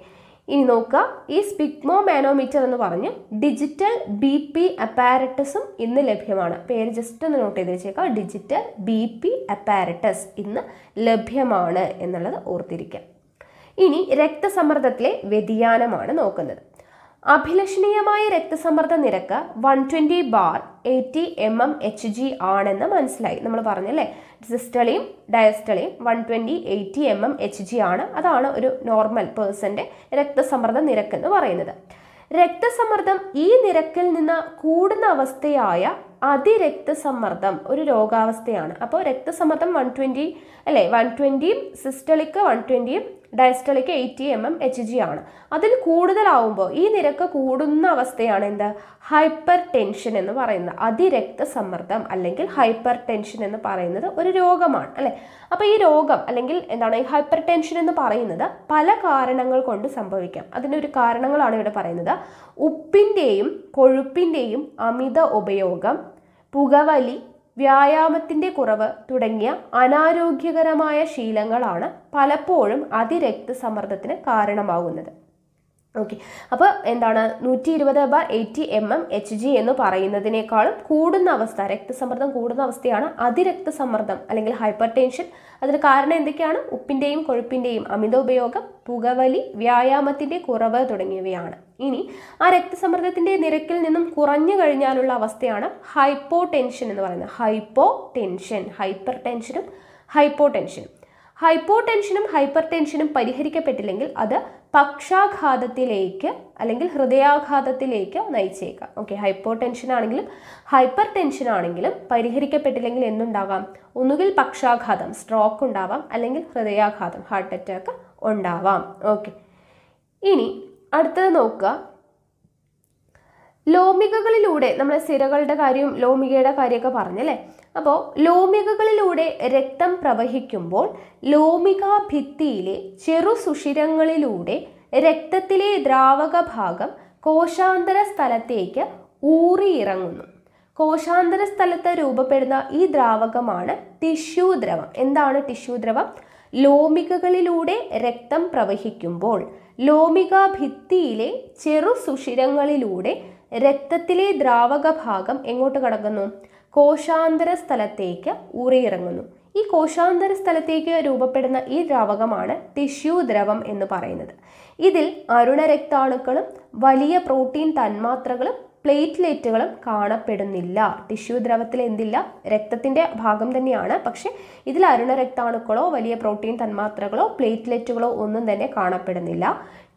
ഇനി നോക്കുക ഈ സ്പിഗ്മോ മാനോമീറ്റർ എന്ന് പറഞ്ഞ് ഡിജിറ്റൽ ബി പി അപ്പാരറ്റസും ഇന്ന് ലഭ്യമാണ് പേര് ജസ്റ്റ് ഒന്ന് നോട്ട് ചെയ്ത് വെച്ചേക്കാം ഡിജിറ്റൽ ബി പി അപ്പാരറ്റസ് ഇന്ന് ലഭ്യമാണ് എന്നുള്ളത് ഓർത്തിരിക്കുക ഇനി രക്തസമ്മർദ്ദത്തിലെ വ്യതിയാനമാണ് നോക്കുന്നത് അഭിലഷണീയമായ രക്തസമ്മർദ്ദ നിരക്ക് one twenty bar eighty M M H G ആണെന്ന് മനസ്സിലായി നമ്മൾ പറഞ്ഞല്ലേ സിസ്റ്റളിയും ഡയസ്റ്റളിയും one twenty eighty M M H G ആണ് അതാണ് ഒരു നോർമൽ പേഴ്സൻ്റെ രക്തസമ്മർദ്ദ നിരക്ക് എന്ന് പറയുന്നത് രക്തസമ്മർദ്ദം ഈ നിരക്കിൽ നിന്ന് കൂടുന്ന അവസ്ഥയായ അതിരക്തസമ്മർദ്ദം ഒരു രോഗാവസ്ഥയാണ് അപ്പോൾ രക്തസമ്മർദ്ദം വൺ ട്വൻറ്റി അല്ലേ വൺ ട്വൻറ്റിയും സിസ്റ്റളിക്ക് വൺ ട്വൻറ്റിയും diastolic eighty M M H G ആണ് അതിൽ കൂടുതലാവുമ്പോൾ ഈ നിരക്ക് കൂടുന്ന അവസ്ഥയാണ് എന്ത് ഹൈപ്പർ ടെൻഷൻ എന്ന് പറയുന്നത് അതിരക്തസമ്മർദ്ദം അല്ലെങ്കിൽ ഹൈപ്പർ ടെൻഷൻ എന്ന് പറയുന്നത് ഒരു രോഗമാണ് അല്ലേ അപ്പോൾ ഈ രോഗം അല്ലെങ്കിൽ എന്താണ് ഈ ഹൈപ്പർ ടെൻഷൻ എന്ന് പറയുന്നത് പല കാരണങ്ങൾ കൊണ്ട് സംഭവിക്കാം അതിനൊരു കാരണങ്ങളാണ് ഇവിടെ പറയുന്നത് ഉപ്പിൻ്റെയും കൊഴുപ്പിൻ്റെയും അമിത ഉപയോഗം പുകവലി വ്യായാമത്തിൻ്റെ കുറവ് തുടങ്ങിയ അനാരോഗ്യകരമായ ശീലങ്ങളാണ് പലപ്പോഴും അതിരക്തസമ്മർദ്ദത്തിന് കാരണമാകുന്നത് ഓക്കെ അപ്പോൾ എന്താണ് നൂറ്റി ഇരുപത് bar eighty M M H G എന്ന് പറയുന്നതിനേക്കാളും കൂടുന്ന അവസ്ഥ രക്തസമ്മർദ്ദം കൂടുന്ന അവസ്ഥയാണ് അതിരക്തസമ്മർദ്ദം അല്ലെങ്കിൽ ഹൈപ്പർ ടെൻഷൻ അതിന് കാരണം എന്തൊക്കെയാണ് ഉപ്പിൻ്റെയും കൊഴുപ്പിൻ്റെയും അമിത ഉപയോഗം പുകവലി വ്യായാമത്തിൻ്റെ കുറവ് തുടങ്ങിയവയാണ് ഇനി ആ രക്തസമ്മർദ്ദത്തിൻ്റെ നിരക്കിൽ നിന്നും കുറഞ്ഞു കഴിഞ്ഞാലുള്ള അവസ്ഥയാണ് ഹൈപ്പോ ടെൻഷൻ എന്ന് പറയുന്നത് ഹൈപ്പോ ടെൻഷൻ ഹൈപ്പർ ടെൻഷനും ഹൈപ്പോ ടെൻഷനും ഹൈപ്പോ ടെൻഷനും ഹൈപ്പർ ടെൻഷനും പരിഹരിക്കപ്പെട്ടില്ലെങ്കിൽ അത് പക്ഷാഘാതത്തിലേക്ക് അല്ലെങ്കിൽ ഹൃദയാഘാതത്തിലേക്ക് നയിച്ചേക്കാം ഓക്കെ ഹൈപ്പോ ടെൻഷൻ ആണെങ്കിലും ഹൈപ്പർ ടെൻഷൻ ആണെങ്കിലും പരിഹരിക്കപ്പെട്ടില്ലെങ്കിൽ എന്തുണ്ടാകാം ഒന്നുകിൽ പക്ഷാഘാതം സ്ട്രോക്ക് ഉണ്ടാവാം അല്ലെങ്കിൽ ഹൃദയാഘാതം ഹാർട്ട് അറ്റാക്ക് ഉണ്ടാവാം ഓക്കെ ഇനി അടുത്തത് നോക്കുക ലോമികകളിലൂടെ നമ്മൾ സിരകളുടെ കാര്യവും ലോമികയുടെ കാര്യമൊക്കെ പറഞ്ഞല്ലേ അപ്പോൾ ലോമികകളിലൂടെ രക്തം പ്രവഹിക്കുമ്പോൾ ലോമികാ ഭിത്തിയിലെ ചെറു സുഷിരങ്ങളിലൂടെ രക്തത്തിലെ ദ്രാവക ഭാഗം കോശാന്തര സ്ഥലത്തേക്ക് ഊറിയിറങ്ങുന്നു കോശാന്തര സ്ഥലത്ത് രൂപപ്പെടുന്ന ഈ ദ്രാവകമാണ് ടിഷ്യൂ ദ്രവം എന്താണ് ടിഷ്യൂ ദ്രവം ലോമികകളിലൂടെ രക്തം പ്രവഹിക്കുമ്പോൾ ലോമിക ഭിത്തിയിലെ ചെറു സുഷിരങ്ങളിലൂടെ രക്തത്തിലെ ദ്രാവക ഭാഗം എങ്ങോട്ട് കടക്കുന്നു കോശാന്തര സ്ഥലത്തേക്ക് ഊറിയിറങ്ങുന്നു ഈ കോശാന്തര സ്ഥലത്തേക്ക് രൂപപ്പെടുന്ന ഈ ദ്രാവകമാണ് ടിഷ്യൂ ദ്രവം എന്ന് പറയുന്നത് ഇതിൽ അരുണരക്താണുക്കളും വലിയ പ്രോട്ടീൻ തന്മാത്രകളും പ്ലേറ്റ്ലെറ്റുകളും കാണപ്പെടുന്നില്ല ടിഷ്യൂ ദ്രവത്തിൽ എന്തില്ല രക്തത്തിൻ്റെ ഭാഗം തന്നെയാണ് പക്ഷേ ഇതിൽ അരുണ രക്താണുക്കളോ വലിയ പ്രോട്ടീൻ തന്മാത്രകളോ പ്ലേറ്റ്ലെറ്റുകളോ ഒന്നും തന്നെ കാണപ്പെടുന്നില്ല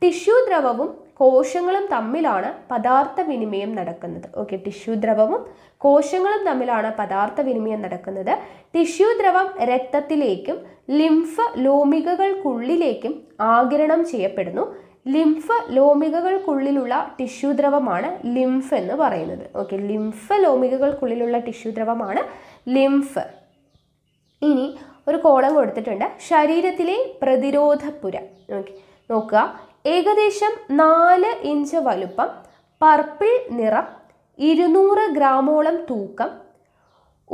ടിഷ്യൂ ദ്രവവും കോശങ്ങളും തമ്മിലാണ് പദാർത്ഥ വിനിമയം നടക്കുന്നത് ഓക്കെ ടിഷ്യൂ ദ്രവവും കോശങ്ങളും തമ്മിലാണ് പദാർത്ഥ വിനിമയം നടക്കുന്നത് ടിഷ്യൂ ദ്രവം രക്തത്തിലേക്കും ലിംഫ് ലോമികകൾക്കുള്ളിലേക്കും ആകിരണം ചെയ്യപ്പെടുന്നു ലിംഫ് ലോമികകൾക്കുള്ളിലുള്ള ടിഷ്യൂ ദ്രവമാണ് ലിംഫ് എന്ന് പറയുന്നത് ഓക്കെ ലിംഫ് ലോമികകൾക്കുള്ളിലുള്ള ടിഷ്യൂ ദ്രവമാണ് ലിംഫ് ഇനി ഒരു കോളം കൊടുത്തിട്ടുണ്ട് ശരീരത്തിലെ പ്രതിരോധപ്പുര ഓക്കെ നോക്കുക ഏകദേശം നാല് ഇഞ്ച് വലുപ്പം പർപ്പിൾ നിറം ഇരുന്നൂറ് ഗ്രാമോളം തൂക്കം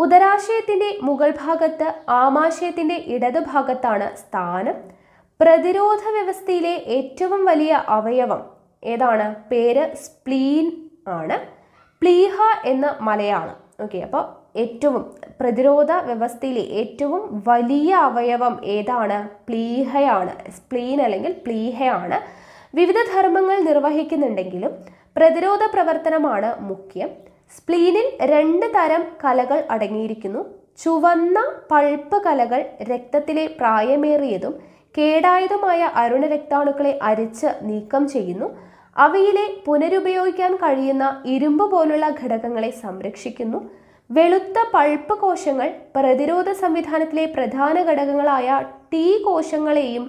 ഉദരാശയത്തിൻ്റെ മുകൾ ഭാഗത്ത് ആമാശയത്തിൻ്റെ ഇടതുഭാഗത്താണ് സ്ഥാനം പ്രതിരോധ വ്യവസ്ഥയിലെ ഏറ്റവും വലിയ അവയവം ഏതാണ് പേര് സ്പ്ലീൻ ആണ് പ്ലീഹ എന്ന മലയാളം ഓക്കെ അപ്പോൾ ഏറ്റവും പ്രതിരോധ വ്യവസ്ഥയിലെ ഏറ്റവും വലിയ അവയവം ഏതാണ് പ്ലീഹയാണ് സ്പ്ലീൻ അല്ലെങ്കിൽ പ്ലീഹയാണ് വിവിധ ധർമ്മങ്ങൾ നിർവഹിക്കുന്നുണ്ടെങ്കിലും പ്രതിരോധ പ്രവർത്തനമാണ് മുഖ്യം സ്പ്ലീനിൽ രണ്ട് തരം കലകൾ അടങ്ങിയിരിക്കുന്നു ചുവന്ന പൾപ്പ് കലകൾ രക്തത്തിലെ പ്രായമേറിയതും കേടായതുമായ അരുണരക്താണുക്കളെ അരിച്ച് നീക്കം ചെയ്യുന്നു അവയിലെ പുനരുപയോഗിക്കാൻ കഴിയുന്ന ഇരുമ്പ് പോലുള്ള ഘടകങ്ങളെ സംരക്ഷിക്കുന്നു വെളുത്ത പൾപ്പ് കോശങ്ങൾ പ്രതിരോധ സംവിധാനത്തിലെ പ്രധാന ഘടകങ്ങളായ ടി കോശങ്ങളെയും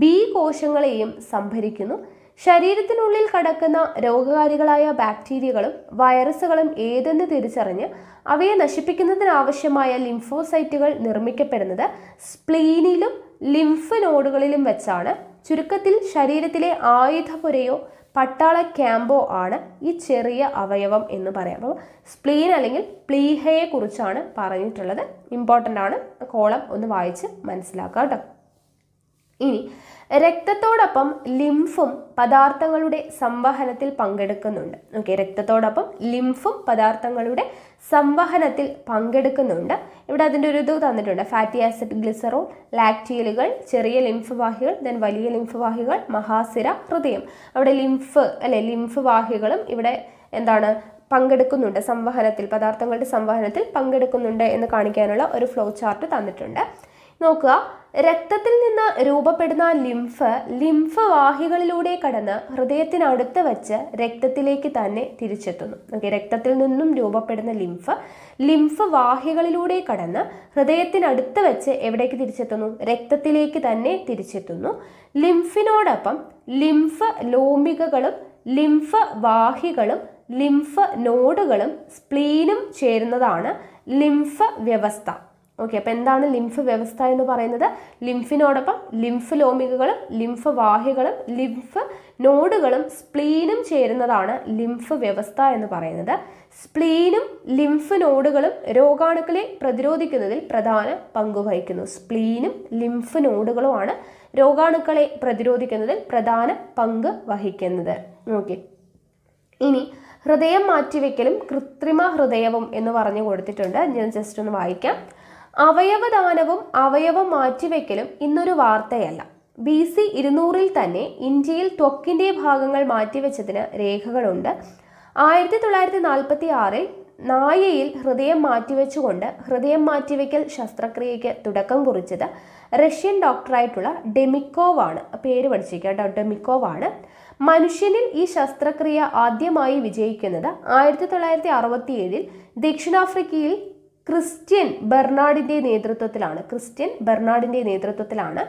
ബി കോശങ്ങളെയും സംഭരിക്കുന്നു ശരീരത്തിനുള്ളിൽ കടക്കുന്ന രോഗകാരികളായ ബാക്ടീരിയകളും വൈറസുകളും ഏതെന്ന് തിരിച്ചറിഞ്ഞ് അവയെ നശിപ്പിക്കുന്നതിനാവശ്യമായ ലിംഫോസൈറ്റുകൾ നിർമ്മിക്കപ്പെടുന്നത് സ്പ്ലീനിലും ലിംഫ് നോഡുകളിലും വെച്ചാണ് ചുരുക്കത്തിൽ ശരീരത്തിലെ ആയുധപുരയോ പട്ടാള ക്യാമ്പോ ആണ് ഈ ചെറിയ അവയവം എന്ന് പറയാം അപ്പോൾ സ്പ്ലീൻ അല്ലെങ്കിൽ പ്ലീഹയെ കുറിച്ചാണ് പറഞ്ഞിട്ടുള്ളത് ഇമ്പോർട്ടൻ്റ് ആണ് കോളം ഒന്ന് വായിച്ച് മനസ്സിലാക്കുക കേട്ടോ ഇനി രക്തത്തോടൊപ്പം ലിംഫും പദാർത്ഥങ്ങളുടെ സംവഹനത്തിൽ പങ്കെടുക്കുന്നുണ്ട് ഓക്കെ രക്തത്തോടൊപ്പം ലിംഫും പദാർത്ഥങ്ങളുടെ സംവഹനത്തിൽ പങ്കെടുക്കുന്നുണ്ട് ഇവിടെ അതിൻ്റെ ഒരു ഇത് തന്നിട്ടുണ്ട് ഫാറ്റി ആസിഡ് ഗ്ലിസറോൾ ലാക്ടിയലുകൾ ചെറിയ ലിംഫ് വാഹികൾ ദെൻ വലിയ ലിംഫ് വാഹികൾ മഹാസിര ഹൃദയം അവിടെ ലിംഫ് അല്ലെ ലിംഫ് വാഹികളും ഇവിടെ എന്താണ് പങ്കെടുക്കുന്നുണ്ട് സംവഹനത്തിൽ പദാർത്ഥങ്ങളുടെ സംവഹനത്തിൽ പങ്കെടുക്കുന്നുണ്ട് എന്ന് കാണിക്കാനുള്ള ഒരു ഫ്ലോ ചാർട്ട് തന്നിട്ടുണ്ട് നോക്കുക രക്തത്തിൽ നിന്ന് രൂപപ്പെടുന്ന ലിംഫ് വാഹികളിലൂടെ കടന്ന് ഹൃദയത്തിനടുത്ത് വച്ച് രക്തത്തിലേക്ക് തന്നെ തിരിച്ചെത്തുന്നു ഓക്കെ രക്തത്തിൽ നിന്നും രൂപപ്പെടുന്ന ലിംഫ് ലിംഫ് വാഹികളിലൂടെ കടന്ന് ഹൃദയത്തിനടുത്ത് വച്ച് എവിടേക്ക് തിരിച്ചെത്തുന്നു രക്തത്തിലേക്ക് തന്നെ തിരിച്ചെത്തുന്നു ലിംഫിനോടൊപ്പം ലിംഫ് ലോമികകളും ലിംഫ് വാഹികളും ലിംഫ് നോഡുകളും സ്പ്ലീനും ചേരുന്നതാണ് ലിംഫ് വ്യവസ്ഥ ഓക്കെ അപ്പോൾ എന്താണ് ലിംഫ് വ്യവസ്ഥ എന്ന് പറയുന്നത് ലിംഫിനോടൊപ്പം ലിംഫ് ലോമികകളും ലിംഫ് വാഹികളും ലിംഫ് നോഡുകളും സ്പ്ലീനും ചേരുന്നതാണ് ലിംഫ് വ്യവസ്ഥ എന്ന് പറയുന്നത് സ്പ്ലീനും ലിംഫ് നോഡുകളും രോഗാണുക്കളെ പ്രതിരോധിക്കുന്നതിൽ പ്രധാന പങ്ക് വഹിക്കുന്നു സ്പ്ലീനും ലിംഫ് നോഡുകളുമാണ് രോഗാണുക്കളെ പ്രതിരോധിക്കുന്നതിൽ പ്രധാന പങ്ക് വഹിക്കുന്നത് ഓക്കെ ഇനി ഹൃദയം മാറ്റിവെക്കലും കൃത്രിമ ഹൃദയവും എന്ന് പറഞ്ഞു കൊടുത്തിട്ടുണ്ട് ഞാൻ ജസ്റ്റ് ഒന്ന് വായിക്കാം അവയവദാനവും അവയവം മാറ്റിവെക്കലും ഇന്നൊരു വാർത്തയല്ല ബി സി ഇരുന്നൂറിൽ തന്നെ ഇന്ത്യയിൽ ത്വക്കിൻ്റെ ഭാഗങ്ങൾ മാറ്റിവെച്ചതിന് രേഖകളുണ്ട് ആയിരത്തി തൊള്ളായിരത്തി നാൽപ്പത്തി ആറിൽ നായയിൽ ഹൃദയം മാറ്റിവെച്ചുകൊണ്ട് ഹൃദയം മാറ്റിവെക്കൽ ശസ്ത്രക്രിയയ്ക്ക് തുടക്കം കുറിച്ചത് റഷ്യൻ ഡോക്ടറായിട്ടുള്ള ഡെമിക്കോവാണ് പേര് പഠിച്ചിരിക്കുക ഡെമിക്കോവാണ് മനുഷ്യനിൽ ഈ ശസ്ത്രക്രിയ ആദ്യമായി വിജയിക്കുന്നത് ആയിരത്തി തൊള്ളായിരത്തി ഏഴിൽ ദക്ഷിണാഫ്രിക്കയിൽ ക്രിസ്ത്യൻ ബെർണാഡിൻ്റെ നേതൃത്വത്തിലാണ് ക്രിസ്ത്യൻ ബെർണാഡിൻ്റെ നേതൃത്വത്തിലാണ്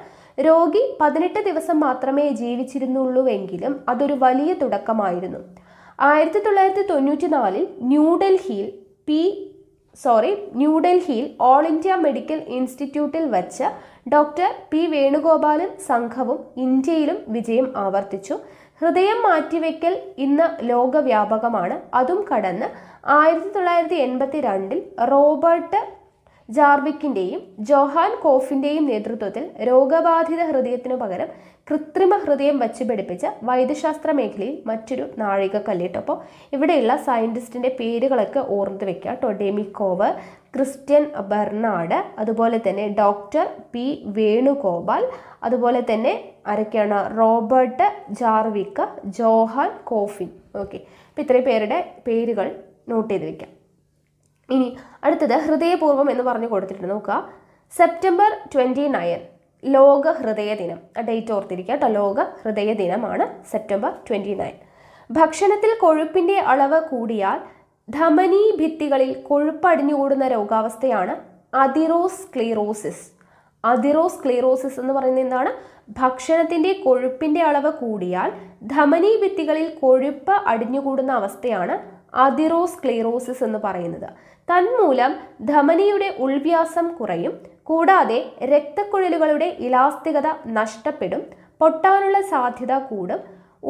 രോഗി പതിനെട്ട് ദിവസം മാത്രമേ ജീവിച്ചിരുന്നുള്ളൂവെങ്കിലും അതൊരു വലിയ തുടക്കമായിരുന്നു ആയിരത്തി തൊള്ളായിരത്തി തൊണ്ണൂറ്റി നാലിൽ ന്യൂഡൽഹിയിൽ പി സോറി ന്യൂഡൽഹിയിൽ ഓൾ ഇന്ത്യ മെഡിക്കൽ ഇൻസ്റ്റിറ്റ്യൂട്ടിൽ വച്ച് ഡോക്ടർ പി വേണുഗോപാലും സംഘവും ഇന്ത്യയിലും വിജയം ആവർത്തിച്ചു ഹൃദയം മാറ്റിവെക്കൽ ഇന്ന് ലോകവ്യാപകമാണ് അതും കടന്ന് ആയിരത്തി തൊള്ളായിരത്തി എൺപത്തി രണ്ടിൽ റോബർട്ട് ജാർവിക്കിൻ്റെയും ജോഹാൻ കോഫിൻ്റെയും നേതൃത്വത്തിൽ രോഗബാധിത ഹൃദയത്തിനു പകരം കൃത്രിമ ഹൃദയം വച്ച് പിടിപ്പിച്ച വൈദ്യശാസ്ത്ര മേഖലയിൽ മറ്റൊരു നാഴിക കല്ലിട്ടപ്പോൾ ഇവിടെയുള്ള സയൻറ്റിസ്റ്റിൻ്റെ പേരുകളൊക്കെ ഓർത്ത് വെക്കുക ടൊഡേമിക്കോവ് ക്രിസ്ത്യൻ ബെർണാഡ് അതുപോലെ തന്നെ ഡോക്ടർ പി വേണുഗോപാൽ അതുപോലെ തന്നെ ആരൊക്കെയാണ് Robert Jarvik Johan Coffin okay അപ്പം ഇത്രയും പേരുടെ പേരുകൾ നോട്ട് ചെയ്ത് വെക്കാം ഇനി അടുത്തത് ഹൃദയപൂർവ്വം എന്ന് പറഞ്ഞു കൊടുത്തിട്ടുണ്ട് നോക്കുക സെപ്റ്റംബർ ട്വൻറ്റി നയൻ ലോക ഹൃദയ ദിനം ആ ഡേറ്റ് ഓർത്തിരിക്കുക കേട്ടോ ലോക ഹൃദയ ദിനമാണ് സെപ്റ്റംബർ ട്വൻറ്റി നയൻ ഭക്ഷണത്തിൽ കൊഴുപ്പിൻ്റെ അളവ് കൂടിയാൽ ധമനി ഭിത്തികളിൽ കൊഴുപ്പടിഞ്ഞുകൂടുന്ന രോഗാവസ്ഥയാണ് അതിറോസ് ക്ലീറോസിസ് എന്ന് പറയുന്നത് എന്താണ് ഭക്ഷണത്തിൻ്റെ കൊഴുപ്പിൻ്റെ അളവ് കൂടിയാൽ ധമനി ഭിത്തികളിൽ കൊഴുപ്പ് അടിഞ്ഞുകൂടുന്ന അവസ്ഥയാണ് ക്ലീറോസിസ് എന്ന് പറയുന്നത് തന്മൂലം ധമനിയുടെ ഉൾവ്യാസം കുറയും കൂടാതെ രക്തക്കുഴലുകളുടെ ഇലാസ്തികത നഷ്ടപ്പെടും പൊട്ടാനുള്ള സാധ്യത കൂടും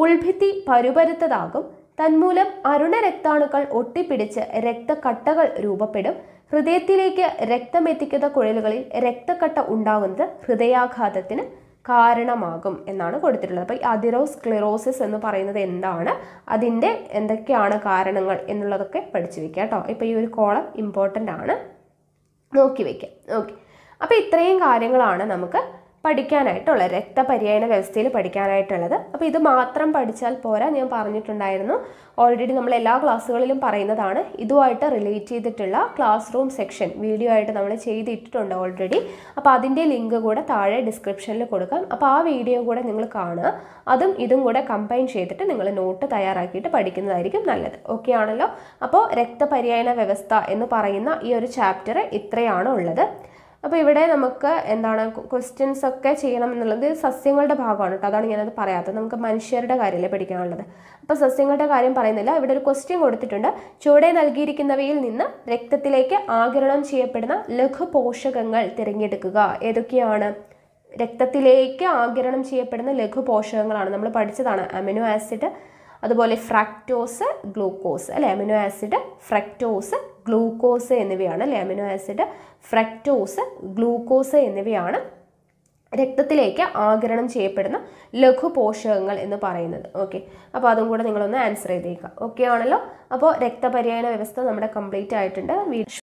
ഉൾഭിത്തി പരുപരുത്തതാകും തന്മൂലം അരുണരക്താണുക്കൾ ഒട്ടിപ്പിടിച്ച് രക്തക്കട്ടകൾ രൂപപ്പെടും ഹൃദയത്തിലേക്ക് രക്തമെത്തിക്കുന്ന കുഴലുകളിൽ രക്തക്കട്ട ഉണ്ടാകുന്നത് ഹൃദയാഘാതത്തിന് കാരണമാകും എന്നാണ് കൊടുത്തിട്ടുള്ളത് അപ്പോൾ ഈ ക്ലിറോസിസ് എന്ന് പറയുന്നത് എന്താണ് അതിൻ്റെ എന്തൊക്കെയാണ് കാരണങ്ങൾ എന്നുള്ളതൊക്കെ പഠിച്ചു വെക്കുക കേട്ടോ ഇപ്പോൾ ഈ ഒരു കോളം ഇമ്പോർട്ടൻ്റ് ആണ് നോക്കി വയ്ക്കുക ഓക്കെ അപ്പോൾ ഇത്രയും കാര്യങ്ങളാണ് നമുക്ക് പഠിക്കാനായിട്ടുള്ളത് രക്തപര്യായന വ്യവസ്ഥയിൽ പഠിക്കാനായിട്ടുള്ളത് അപ്പോൾ ഇത് മാത്രം പഠിച്ചാൽ പോരാ ഞാൻ പറഞ്ഞിട്ടുണ്ടായിരുന്നു ഓൾറെഡി നമ്മൾ എല്ലാ ക്ലാസ്സുകളിലും പറയുന്നതാണ് ഇതുമായിട്ട് റിലേറ്റ് ചെയ്തിട്ടുള്ള ക്ലാസ് റൂം സെക്ഷൻ വീഡിയോ ആയിട്ട് നമ്മൾ ചെയ്തിട്ടുണ്ട് ഓൾറെഡി അപ്പോൾ അതിൻ്റെ ലിങ്ക് കൂടെ താഴെ ഡിസ്ക്രിപ്ഷനിൽ കൊടുക്കാം അപ്പോൾ ആ വീഡിയോ കൂടെ നിങ്ങൾ കാണുക അതും ഇതും കൂടെ കമ്പൈൻ ചെയ്തിട്ട് നിങ്ങൾ നോട്ട് തയ്യാറാക്കിയിട്ട് പഠിക്കുന്നതായിരിക്കും നല്ലത് ഓക്കെ ആണല്ലോ അപ്പോൾ രക്തപര്യായന വ്യവസ്ഥ എന്ന് പറയുന്ന ഈ ഒരു ചാപ്റ്റർ ഇത്രയാണ് ഉള്ളത് അപ്പോൾ ഇവിടെ നമുക്ക് എന്താണ് ക്വസ്റ്റ്യൻസ് ഒക്കെ ചെയ്യണം എന്നുള്ളത് സസ്യങ്ങളുടെ ഭാഗമാണ് കേട്ടോ അതാണ് ഞാനത് പറയാത്തത് നമുക്ക് മനുഷ്യരുടെ കാര്യമല്ലേ പഠിക്കാനുള്ളത് അപ്പോൾ സസ്യങ്ങളുടെ കാര്യം പറയുന്നില്ല ഇവിടെ ഒരു ക്വസ്റ്റ്യൻ കൊടുത്തിട്ടുണ്ട് ചുവടെ നൽകിയിരിക്കുന്നവയിൽ നിന്ന് രക്തത്തിലേക്ക് ആകിരണം ചെയ്യപ്പെടുന്ന ലഘു പോഷകങ്ങൾ തിരഞ്ഞെടുക്കുക ഏതൊക്കെയാണ് രക്തത്തിലേക്ക് ആകിരണം ചെയ്യപ്പെടുന്ന ലഘു പോഷകങ്ങളാണ് നമ്മൾ പഠിച്ചതാണ് അമിനോ ആസിഡ് അതുപോലെ ഫ്രാക്ടോസ് ഗ്ലൂക്കോസ് അല്ലെ അമിനോ ആസിഡ് ഫ്രക്ടോസ് ഗ്ലൂക്കോസ് എന്നിവയാണ് ലാമിനോ ആസിഡ് ഫ്രക്ടോസ് ഗ്ലൂക്കോസ് എന്നിവയാണ് രക്തത്തിലേക്ക് ആകിരണം ചെയ്യപ്പെടുന്ന ലഘു പോഷകങ്ങൾ എന്ന് പറയുന്നത് ഓക്കെ അപ്പോൾ അതും കൂടെ നിങ്ങളൊന്ന് ആൻസർ ചെയ്തേക്കുക ഓക്കെ ആണല്ലോ അപ്പോൾ രക്തപര്യായന വ്യവസ്ഥ നമ്മുടെ കംപ്ലീറ്റ് ആയിട്ടുണ്ട്